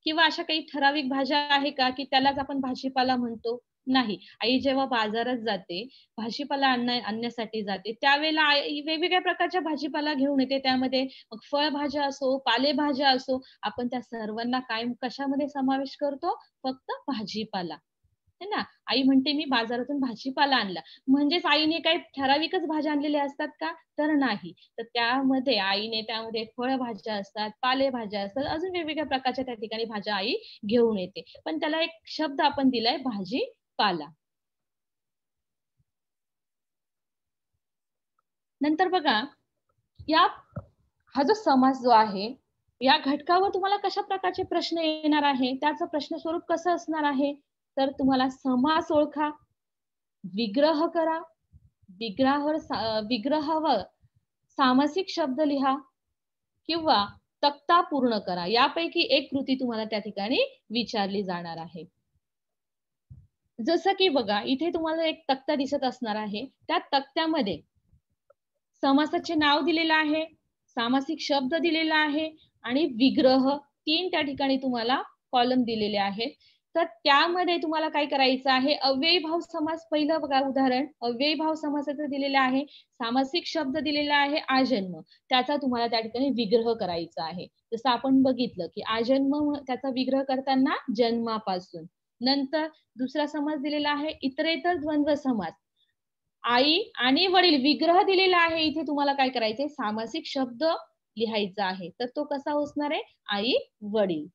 किंवा अशा काही ठराविक भाज्या आहे का की त्यालाच आपण भाजीपाला म्हणतो नाही आई जेव्हा बाजारात जाते भाजीपाला आणण्या आणण्यासाठी जाते त्यावेळेला आई वेगवेगळ्या प्रकारच्या भाजीपाला घेऊन येते त्यामध्ये मग फळभाज्या असो पालेभाज्या असो आपण त्या सर्वांना काय कशामध्ये समावेश करतो फक्त भाजीपाला है ना आई म्हणते मी बाजारातून भाजीपाला आणला म्हणजेच आईने काही ठराविकच भाज्या आणलेल्या असतात का तर नाही तर त्यामध्ये आईने त्यामध्ये फळभाज्या असतात पालेभाज्या असतात अजून वेगवेगळ्या प्रकारच्या त्या ठिकाणी भाज्या आई घेऊन येते पण त्याला एक शब्द आपण दिलाय भाजी पाला नंतर बघा या हा जो समास जो आहे या घटकावर तुम्हाला कशा प्रकारचे प्रश्न येणार आहे त्याचं प्रश्न स्वरूप कसं असणार आहे तर तुम्हाला समास ओळखा विग्रह करा विग्रहावर विग्रहावर सामासिक शब्द लिहा किंवा तक्ता पूर्ण करा यापैकी एक कृती तुम्हाला त्या ठिकाणी विचारली जाणार आहे जसं की बघा इथे तुम्हाला एक तक्ता दिसत असणार आहे त्या तक्त्यामध्ये समासाचे नाव दिलेलं आहे सामासिक शब्द दिलेला आहे आणि विग्रह तीन त्या ठिकाणी तुम्हाला कॉलम दिलेले आहेत तर त्यामध्ये तुम्हाला काय करायचं आहे भाव समास पहिलं बघा उदाहरण भाव समासाचं दिलेलं आहे सामासिक शब्द दिलेला आहे आजन्म त्याचा तुम्हाला त्या ठिकाणी विग्रह करायचा आहे जसं आपण बघितलं की आजन्म त्याचा विग्रह करताना जन्मापासून नंतर दुसरा समास दिलेला आहे इतरेतर द्वंद्व समास आई आणि वडील विग्रह दिलेला आहे इथे तुम्हाला काय करायचे सामासिक शब्द लिहायचा आहे तर तो कसा असणार आहे आई वडील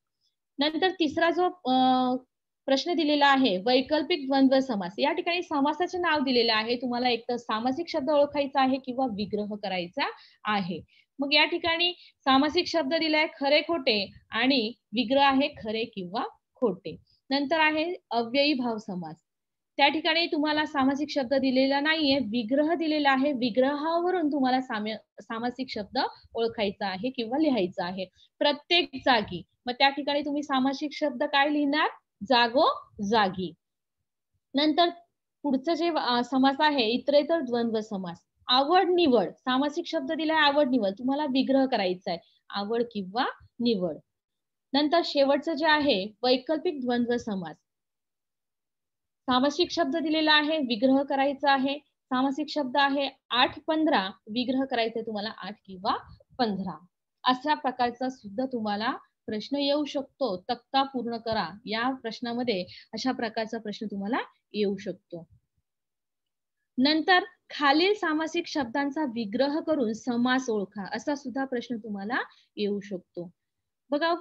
नंतर तिसरा जो प्रश्न दिलेला आहे वैकल्पिक द्वंद्व समास या ठिकाणी समासाचे नाव दिलेले आहे तुम्हाला एक तर सामासिक शब्द ओळखायचा आहे किंवा विग्रह करायचा आहे मग या ठिकाणी सामासिक शब्द दिलाय खरे खोटे आणि विग्रह आहे खरे किंवा खोटे नंतर आहे अव्ययी भाव समास त्या ठिकाणी तुम्हाला सामासिक शब्द दिलेला नाहीये विग्रह दिलेला आहे विग्रहावरून तुम्हाला सामासिक शब्द ओळखायचा आहे किंवा लिहायचा आहे प्रत्येक जागी मग त्या ठिकाणी तुम्ही सामासिक शब्द काय लिहिणार जागो जागी नंतर पुढचं जे समास आहे इतरेतर द्वंद्व समास आवड निवड सामासिक शब्द दिलाय आवड निवड तुम्हाला विग्रह करायचा आहे आवड किंवा निवड नंतर शेवटचं जे आहे वैकल्पिक द्वंद्व समास सामासिक शब्द दिलेला आहे विग्रह करायचा आहे सामासिक शब्द आहे आठ पंधरा विग्रह करायचे तुम्हाला आठ किंवा पंधरा अशा प्रकारचा सुद्धा तुम्हाला प्रश्न येऊ शकतो तक्ता पूर्ण करा या प्रश्नामध्ये अशा प्रकारचा प्रश्न तुम्हाला येऊ शकतो नंतर खालील सामासिक शब्दांचा विग्रह करून समास ओळखा असा सुद्धा प्रश्न तुम्हाला येऊ शकतो बघा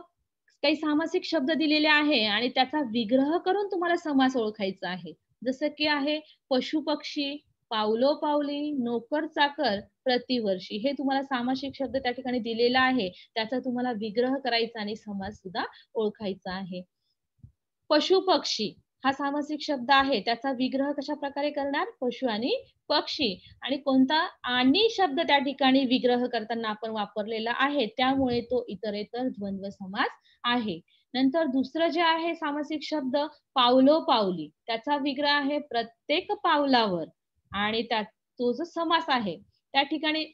काही सामासिक शब्द दिलेले आहे आणि त्याचा विग्रह करून तुम्हाला समास ओळखायचा आहे जसं की आहे पशु पक्षी पावलो पावली नोकर चाकर प्रतिवर्षी हे तुम्हाला सामासिक शब्द त्या ठिकाणी दिलेला आहे त्याचा तुम्हाला विग्रह करायचा आणि समास सुद्धा ओळखायचा आहे पशु पक्षी हा सामासिक शब्द आहे त्याचा विग्रह कशा प्रकारे करणार पशु आणि पक्षी आणि कोणता आणि शब्द त्या ठिकाणी विग्रह करताना आपण वापरलेला आहे त्यामुळे तो इतर द्वंद्व समास आहे नंतर दुसरं जे आहे सामासिक शब्द पावलो पावली त्याचा विग्रह आहे प्रत्येक पावलावर आणि त्या तो जो समास आहे त्या ठिकाणी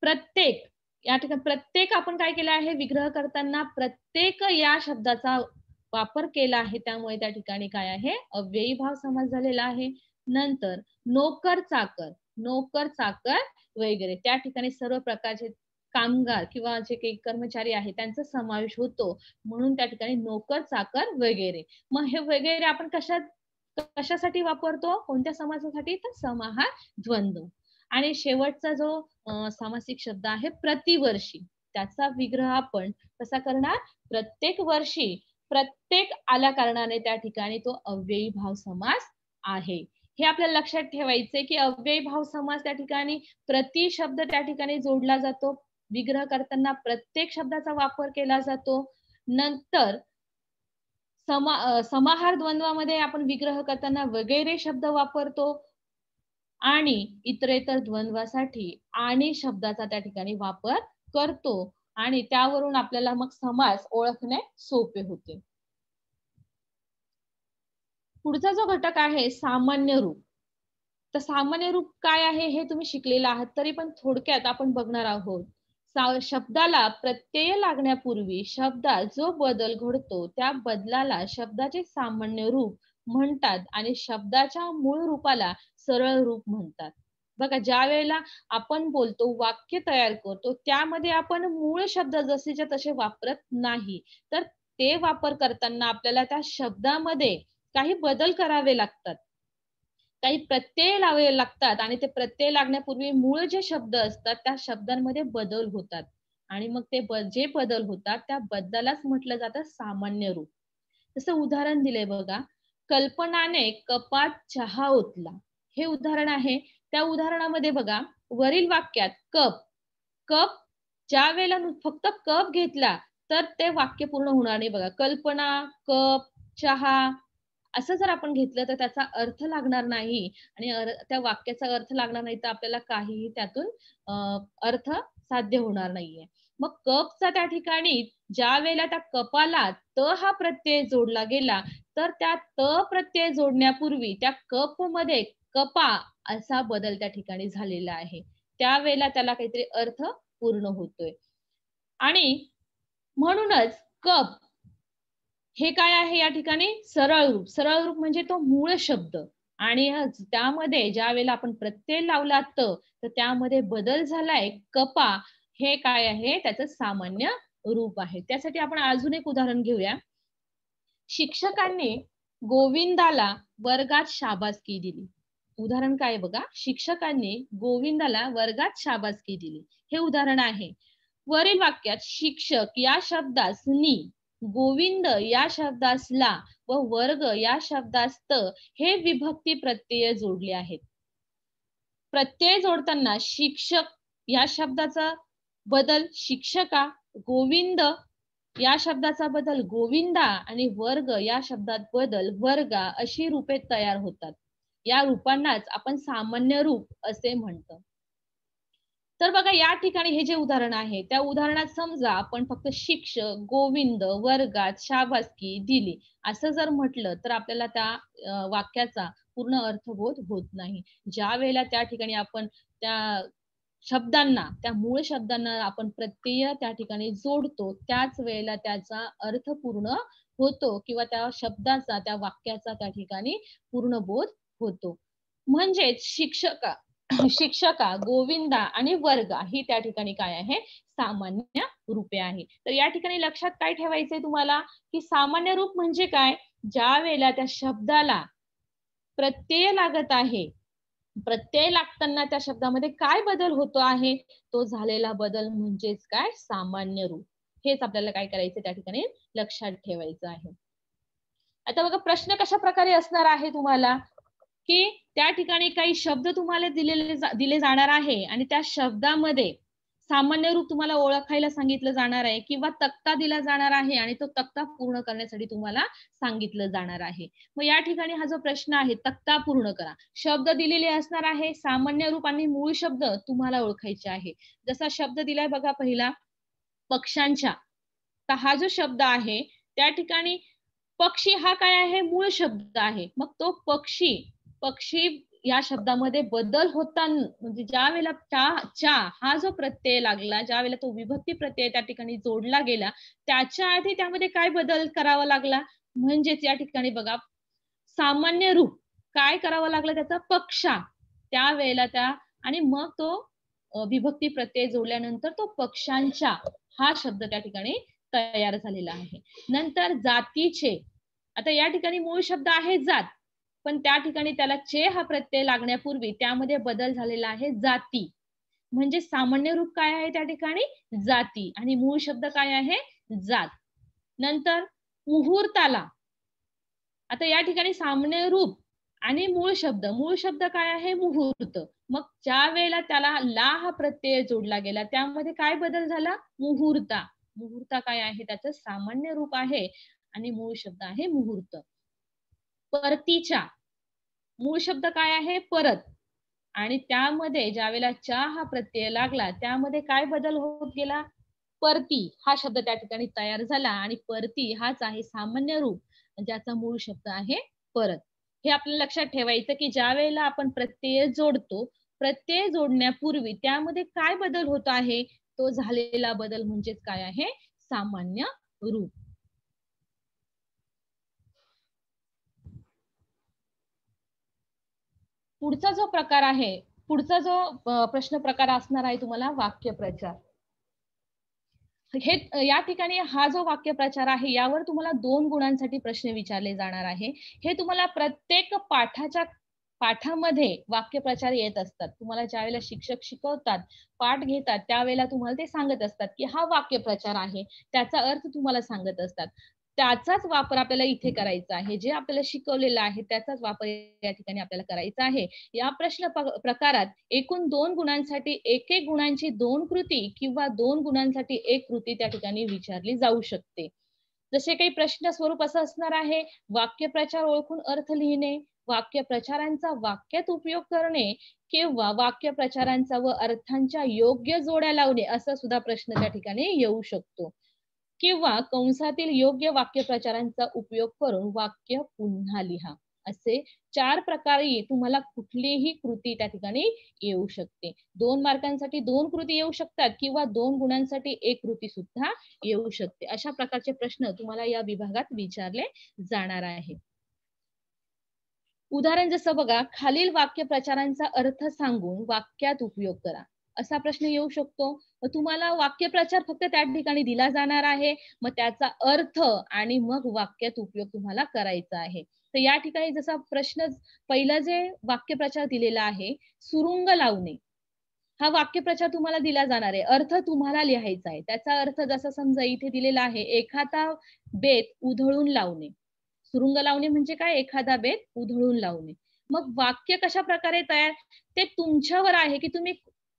प्रत्येक या ठिकाणी प्रत्येक आपण काय केलं आहे विग्रह करताना प्रत्येक या शब्दाचा वापर केला आहे त्यामुळे त्या ठिकाणी काय आहे अव्ययी भाव समास झालेला आहे नंतर नोकर चाकर नोकर चाकर वगैरे त्या ठिकाणी सर्व प्रकारचे कामगार किंवा जे काही कर्मचारी आहे त्यांचा समावेश होतो म्हणून त्या ठिकाणी नोकर चाकर वगैरे मग हे वगैरे आपण कशा कशासाठी वापरतो कोणत्या समाजासाठी तर समाहार द्वंद्व आणि शेवटचा जो सामासिक शब्द आहे प्रतिवर्षी त्याचा विग्रह आपण कसा करणार प्रत्येक वर्षी प्रत्येक आल्या कारणाने त्या ठिकाणी तो अव्ययी भाव समास आहे हे आपल्याला लक्षात ठेवायचे की अव्ययी भाव समास त्या ठिकाणी प्रति शब्द त्या ठिकाणी जोडला जातो विग्रह करताना प्रत्येक शब्दाचा वापर केला जातो नंतर समा समाहार द्वंद्वामध्ये आपण विग्रह करताना वगैरे शब्द वापरतो आणि इतरेतर द्वंद्वासाठी आणि शब्दाचा त्या ठिकाणी वापर करतो आणि त्यावरून आपल्याला मग समास ओळखणे सोपे होते पुढचा जो घटक आहे सामान्य रूप तर सामान्य रूप काय आहे हे तुम्ही शिकलेला आहात तरी पण थोडक्यात आपण बघणार आहोत शब्दाला प्रत्यय लागण्यापूर्वी शब्दात जो बदल घडतो त्या बदलाला शब्दाचे सामान्य रूप म्हणतात आणि शब्दाच्या मूळ रूपाला सरळ रूप म्हणतात बघा ज्या वेळेला आपण बोलतो वाक्य तयार करतो त्यामध्ये आपण मूळ शब्द जसेच्या तसे वापरत नाही तर ते वापर करताना आपल्याला त्या शब्दामध्ये काही बदल करावे लागतात काही प्रत्यय लावावे लागतात आणि ते प्रत्यय लागण्यापूर्वी मूळ जे शब्द असतात त्या शब्दांमध्ये बदल होतात आणि मग ते जे बदल होतात त्या बदलालाच म्हटलं जातं सामान्य रूप जसं उदाहरण दिले बघा कल्पनाने कपात चहा ओतला हे उदाहरण आहे त्या उदाहरणामध्ये बघा वरील वाक्यात कप कप ज्या वेळेला फक्त कप घेतला तर ते वाक्य पूर्ण होणार नाही बघा कल्पना कप चहा असं जर आपण घेतलं तर त्याचा अर्थ लागणार नाही आणि त्या वाक्याचा अर्थ लागणार नाही तर आपल्याला काहीही त्यातून अर्थ साध्य होणार नाहीये मग कपचा त्या ठिकाणी ज्या वेळेला त्या कपाला त हा प्रत्यय जोडला गेला तर त्या त प्रत्यय जोडण्यापूर्वी त्या कप मध्ये कपा असा बदल त्या ठिकाणी झालेला आहे त्यावेळेला त्याला काहीतरी अर्थ पूर्ण होतोय आणि म्हणूनच कप हे काय आहे या ठिकाणी सरळ रूप सरळ रूप म्हणजे तो मूळ शब्द आणि त्यामध्ये ज्या वेळेला आपण प्रत्यय लावला तर त्यामध्ये बदल झालाय कपा हे काय आहे त्याचं सामान्य रूप आहे त्यासाठी आपण अजून एक उदाहरण घेऊया शिक्षकांनी गोविंदाला वर्गात शाबासकी दिली उदाहरण काय बघा शिक्षकांनी गोविंदाला वर्गात शाबासकी दिली हे उदाहरण आहे वरील वाक्यात शिक्षक या शब्दास नी गोविंद या शब्दास ला व वर्ग या शब्दास त हे विभक्ती प्रत्यय जोडले आहेत प्रत्यय जोडताना शिक्षक या शब्दाचा बदल शिक्षका गोविंद या शब्दाचा बदल गोविंदा आणि वर्ग या शब्दात बदल वर्गा अशी रूपे तयार होतात या रूपांनाच आपण सामान्य रूप असे म्हणतो तर बघा या ठिकाणी हे जे उदाहरण आहे त्या उदाहरणात समजा आपण फक्त शिक्षक गोविंद वर्गात शाबासकी दिली असं जर म्हटलं तर आपल्याला त्या वाक्याचा पूर्ण अर्थबोध होत नाही ज्या वेळेला त्या ठिकाणी आपण त्या शब्दांना त्या मूळ शब्दांना आपण प्रत्यय त्या ठिकाणी जोडतो त्याच वेळेला त्याचा अर्थ पूर्ण होतो किंवा त्या शब्दाचा त्या वाक्याचा त्या ठिकाणी पूर्ण बोध होतो म्हणजेच शिक्षका शिक्षका गोविंदा आणि वर्गा ही त्या ठिकाणी काय आहे सामान्य रूपे आहे तर या ठिकाणी लक्षात काय ठेवायचंय तुम्हाला की सामान्य रूप म्हणजे काय ज्या वेळेला त्या शब्दाला प्रत्यय लागत आहे प्रत्यय लागताना त्या शब्दामध्ये काय बदल होतो आहे तो झालेला बदल म्हणजेच काय सामान्य रूप हेच आपल्याला काय करायचं त्या ठिकाणी लक्षात ठेवायचं आहे आता बघा प्रश्न कशा प्रकारे असणार आहे तुम्हाला की त्या ठिकाणी काही शब्द तुम्हाला दिलेले दिले जाणार आहे आणि त्या शब्दामध्ये सामान्य रूप तुम्हाला ओळखायला सांगितलं जाणार आहे किंवा तक्ता दिला जाणार आहे आणि तो तक्ता पूर्ण करण्यासाठी तुम्हाला सांगितलं जाणार आहे मग या ठिकाणी हा जो प्रश्न आहे तक्ता पूर्ण करा शब्द दिलेले असणार आहे सामान्य रूप आणि मूळ शब्द तुम्हाला ओळखायचे आहे जसा शब्द दिलाय बघा पहिला पक्षांच्या तर हा जो शब्द आहे त्या ठिकाणी पक्षी हा काय आहे मूळ शब्द आहे मग तो पक्षी पक्षी या शब्दामध्ये बदल होताना म्हणजे ज्या वेळेला चा चा हा जो प्रत्यय लागला ज्या वेळेला तो विभक्ती प्रत्यय त्या ठिकाणी जोडला गेला त्याच्या आधी त्यामध्ये काय बदल करावा लागला म्हणजेच या ठिकाणी बघा सामान्य रूप काय करावा लागला त्याचा पक्षा त्यावेळेला त्या आणि मग तो विभक्ती प्रत्यय जोडल्यानंतर तो पक्षांच्या हा शब्द त्या ठिकाणी तयार झालेला आहे नंतर जातीचे आता या ठिकाणी मूळ शब्द आहे जात पण त्या ठिकाणी त्याला चे हा प्रत्यय लागण्यापूर्वी त्यामध्ये बदल झालेला आहे जाती म्हणजे सामान्य रूप काय आहे त्या ठिकाणी जाती आणि मूळ शब्द काय आहे जात नंतर मुहूर्ताला आता या ठिकाणी सामान्य रूप आणि मूळ शब्द मूळ शब्द काय आहे मुहूर्त मग ज्या वेळेला त्याला ला हा प्रत्यय जोडला गेला त्यामध्ये काय बदल झाला मुहूर्ता मुहूर्ता काय आहे त्याचं सामान्य रूप आहे आणि मूळ शब्द आहे मुहूर्त परतीच्या मूळ शब्द काय आहे परत आणि त्यामध्ये ज्या वेळेला चा हा प्रत्यय लागला त्यामध्ये काय बदल होत गेला परती हा शब्द त्या ठिकाणी तयार झाला आणि परती हाच आहे सामान्य रूप ज्याचा मूळ शब्द आहे परत हे आपल्याला लक्षात ठेवायचं की ज्या वेळेला आपण प्रत्यय जोडतो प्रत्यय जोडण्यापूर्वी त्यामध्ये काय बदल होत आहे तो झालेला बदल म्हणजेच काय आहे सामान्य रूप पुढचा जो प्रकार आहे पुढचा जो प्रश्न प्रकार असणार आहे तुम्हाला वाक्य प्रचार हे या ठिकाणी हा जो वाक्यप्रचार आहे यावर तुम्हाला दोन गुणांसाठी प्रश्न विचारले जाणार आहे हे तुम्हाला प्रत्येक पाठाच्या पाठामध्ये वाक्यप्रचार येत असतात तुम्हाला ज्या वेळेला शिक्षक शिकवतात पाठ घेतात त्यावेळेला तुम्हाला ते सांगत असतात की हा वाक्यप्रचार आहे त्याचा अर्थ तुम्हाला सांगत असतात त्याचाच वापर आपल्याला इथे करायचा आहे जे आपल्याला शिकवलेलं आहे त्याचाच वापर या ठिकाणी आपल्याला करायचा आहे या प्रश्न प्रकारात एकूण दोन गुणांसाठी एक एक गुणांची दोन कृती किंवा दोन गुणांसाठी एक कृती त्या ठिकाणी विचारली जाऊ शकते जसे काही प्रश्न स्वरूप असं असणार आहे वाक्यप्रचार ओळखून अर्थ लिहिणे वाक्यप्रचारांचा वाक्यात उपयोग करणे किंवा वाक्य प्रचारांचा व अर्थांच्या योग्य जोड्या लावणे असा सुद्धा प्रश्न त्या ठिकाणी येऊ शकतो किंवा कंसातील योग्य वाक्यप्रचारांचा उपयोग करून वाक्य पुन्हा लिहा असे चार प्रकारे तुम्हाला कुठलीही कृती त्या ठिकाणी येऊ शकते दोन मार्कांसाठी दोन कृती येऊ शकतात किंवा दोन गुणांसाठी एक कृती सुद्धा येऊ शकते अशा प्रकारचे प्रश्न तुम्हाला या विभागात विचारले जाणार आहे उदाहरण जसं बघा खालील वाक्य प्रचारांचा अर्थ सांगून वाक्यात उपयोग करा असा प्रश्न येऊ शकतो तुम्हाला वाक्यप्रचार फक्त त्या ठिकाणी दिला जाणार आहे मग त्याचा अर्थ आणि मग वाक्यात उपयोग तुम्हाला करायचा आहे तर या ठिकाणी जसा प्रश्न पहिला जे वाक्यप्रचार दिलेला आहे सुरुंग लावणे हा वाक्यप्रचार तुम्हाला दिला जाणार आहे अर्थ तुम्हाला लिहायचा आहे त्याचा अर्थ जसा समजा इथे दिलेला आहे एखादा बेत उधळून लावणे सुरुंग लावणे म्हणजे काय एखादा बेत उधळून लावणे मग वाक्य कशा प्रकारे तयार ते तुमच्यावर आहे की तुम्ही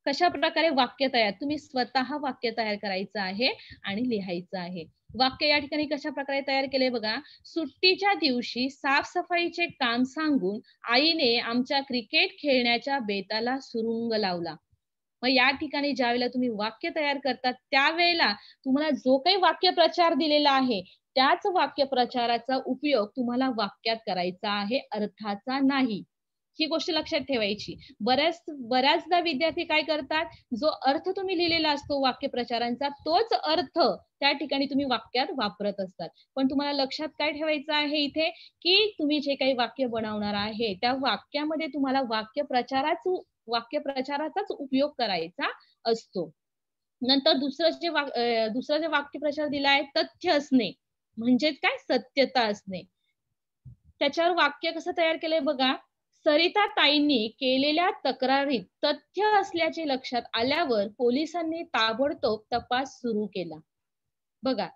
कशा प्रकारे वाक्य तयार तुम्ही स्वतः वाक्य तयार करायचं आहे आणि लिहायचं आहे वाक्य या ठिकाणी कशा प्रकारे तयार केले बघा सुट्टीच्या दिवशी साफसफाईचे काम सांगून आईने आमच्या क्रिकेट खेळण्याच्या बेताला सुरुंग लावला मग या ठिकाणी ज्या वेळेला तुम्ही वाक्य तयार करता त्यावेळेला तुम्हाला जो काही वाक्य प्रचार दिलेला आहे त्याच वाक्य प्रचाराचा उपयोग तुम्हाला वाक्यात करायचा आहे अर्थाचा नाही ही गोष्ट लक्षात ठेवायची बऱ्याच बऱ्याचदा विद्यार्थी काय करतात जो अर्थ तुम्ही लिहिलेला असतो वाक्यप्रचारांचा तोच अर्थ त्या ठिकाणी तुम्ही वाक्यात वापरत असतात पण तुम्हाला लक्षात काय ठेवायचं आहे इथे की तुम्ही जे काही वाक्य बनवणार आहे त्या वाक्यामध्ये तुम्हाला वाक्यप्रचाराच वाक्यप्रचाराचाच उपयोग करायचा असतो नंतर दुसरं जे वाक दुसरं जे वाक्यप्रचार दिला आहे तथ्य असणे म्हणजेच काय सत्यता असणे त्याच्यावर वाक्य कसं तयार केलंय बघा सरिता ताईंनी केलेल्या तक्रारीत तथ्य असल्याचे लक्षात आल्यावर पोलिसांनी ताबडतोब तपास सुरू केला बघा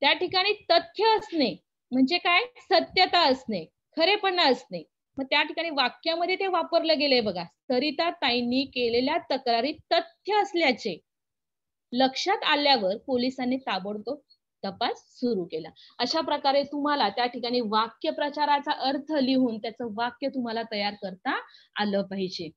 त्या ठिकाणी तथ्य असणे म्हणजे काय सत्यता असणे खरेपणा असणे मग त्या ठिकाणी वाक्यामध्ये ते वापरलं गेलंय बघा सरिता ताईंनी केलेल्या तक्रारीत तथ्य असल्याचे लक्षात आल्यावर पोलिसांनी ताबडतोब तपास सुरू केला अशा प्रकारे तुम्हाला त्या ठिकाणी वाक्य प्रचाराचा अर्थ लिहून त्याचं वाक्य तुम्हाला तयार करता आलं पाहिजे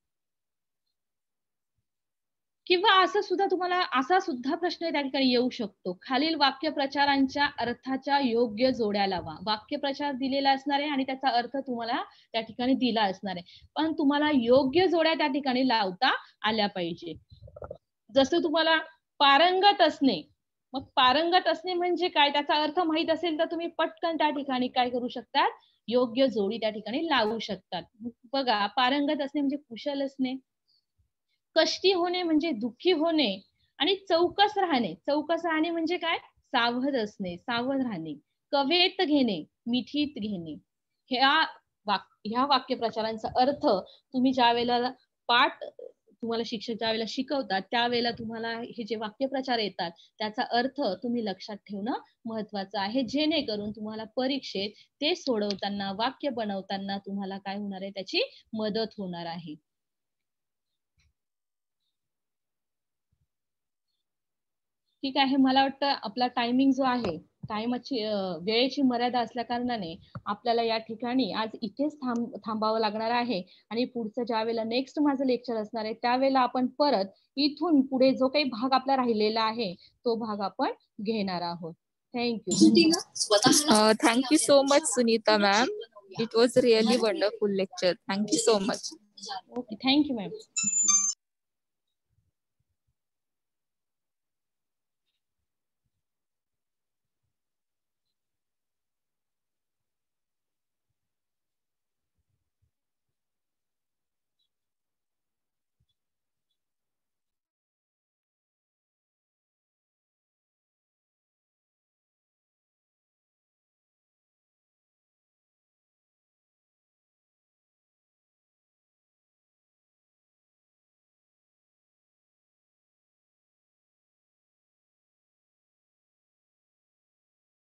किंवा असं सुद्धा तुम्हाला असा सुद्धा प्रश्न त्या ठिकाणी येऊ शकतो खालील वाक्यप्रचारांच्या अर्थाच्या योग्य जोड्या लावा वाक्यप्रचार दिलेला असणार आहे आणि त्याचा अर्थ तुम्हाला त्या ठिकाणी दिला असणार आहे पण तुम्हाला योग्य जोड्या त्या ठिकाणी लावता आल्या पाहिजे जसं तुम्हाला पारंगत असणे मग पारंगत असणे म्हणजे काय त्याचा अर्थ माहित असेल तर तुम्ही पटकन त्या ठिकाणी काय करू शकतात योग्य जोडी त्या ठिकाणी लावू शकतात बघा पारंगत असणे म्हणजे कुशल असणे कष्टी होणे म्हणजे दुःखी होणे आणि चौकस राहणे चौकस राहणे म्हणजे काय सावध असणे सावध राहणे कवेत घेणे मिठीत घेणे ह्या वाक ह्या वाक्यप्रचारांचा अर्थ तुम्ही ज्या वेळेला पाठ तुम्हाला शिक्षक ज्या वेळेला शिकवतात त्यावेळेला तुम्हाला हे जे वाक्यप्रचार येतात त्याचा अर्थ तुम्ही लक्षात ठेवणं महत्वाचं आहे जेणेकरून तुम्हाला परीक्षेत ते सोडवताना वाक्य बनवताना तुम्हाला काय होणार आहे त्याची मदत होणार आहे ठीक आहे मला वाटतं आपला टायमिंग जो आहे टाइमची वेळेची मर्यादा असल्या कारणाने आपल्याला या ठिकाणी आज इथेच थांबावं लागणार आहे आणि पुढचं ज्या वेळेला नेक्स्ट माझं लेक्चर असणार आहे त्यावेळेला आपण परत इथून पुढे जो काही भाग आपला राहिलेला आहे तो भाग आपण घेणार आहोत thank you thank you so much Sunita ma'am it was really wonderful lecture thank you so much okay thank you ma'am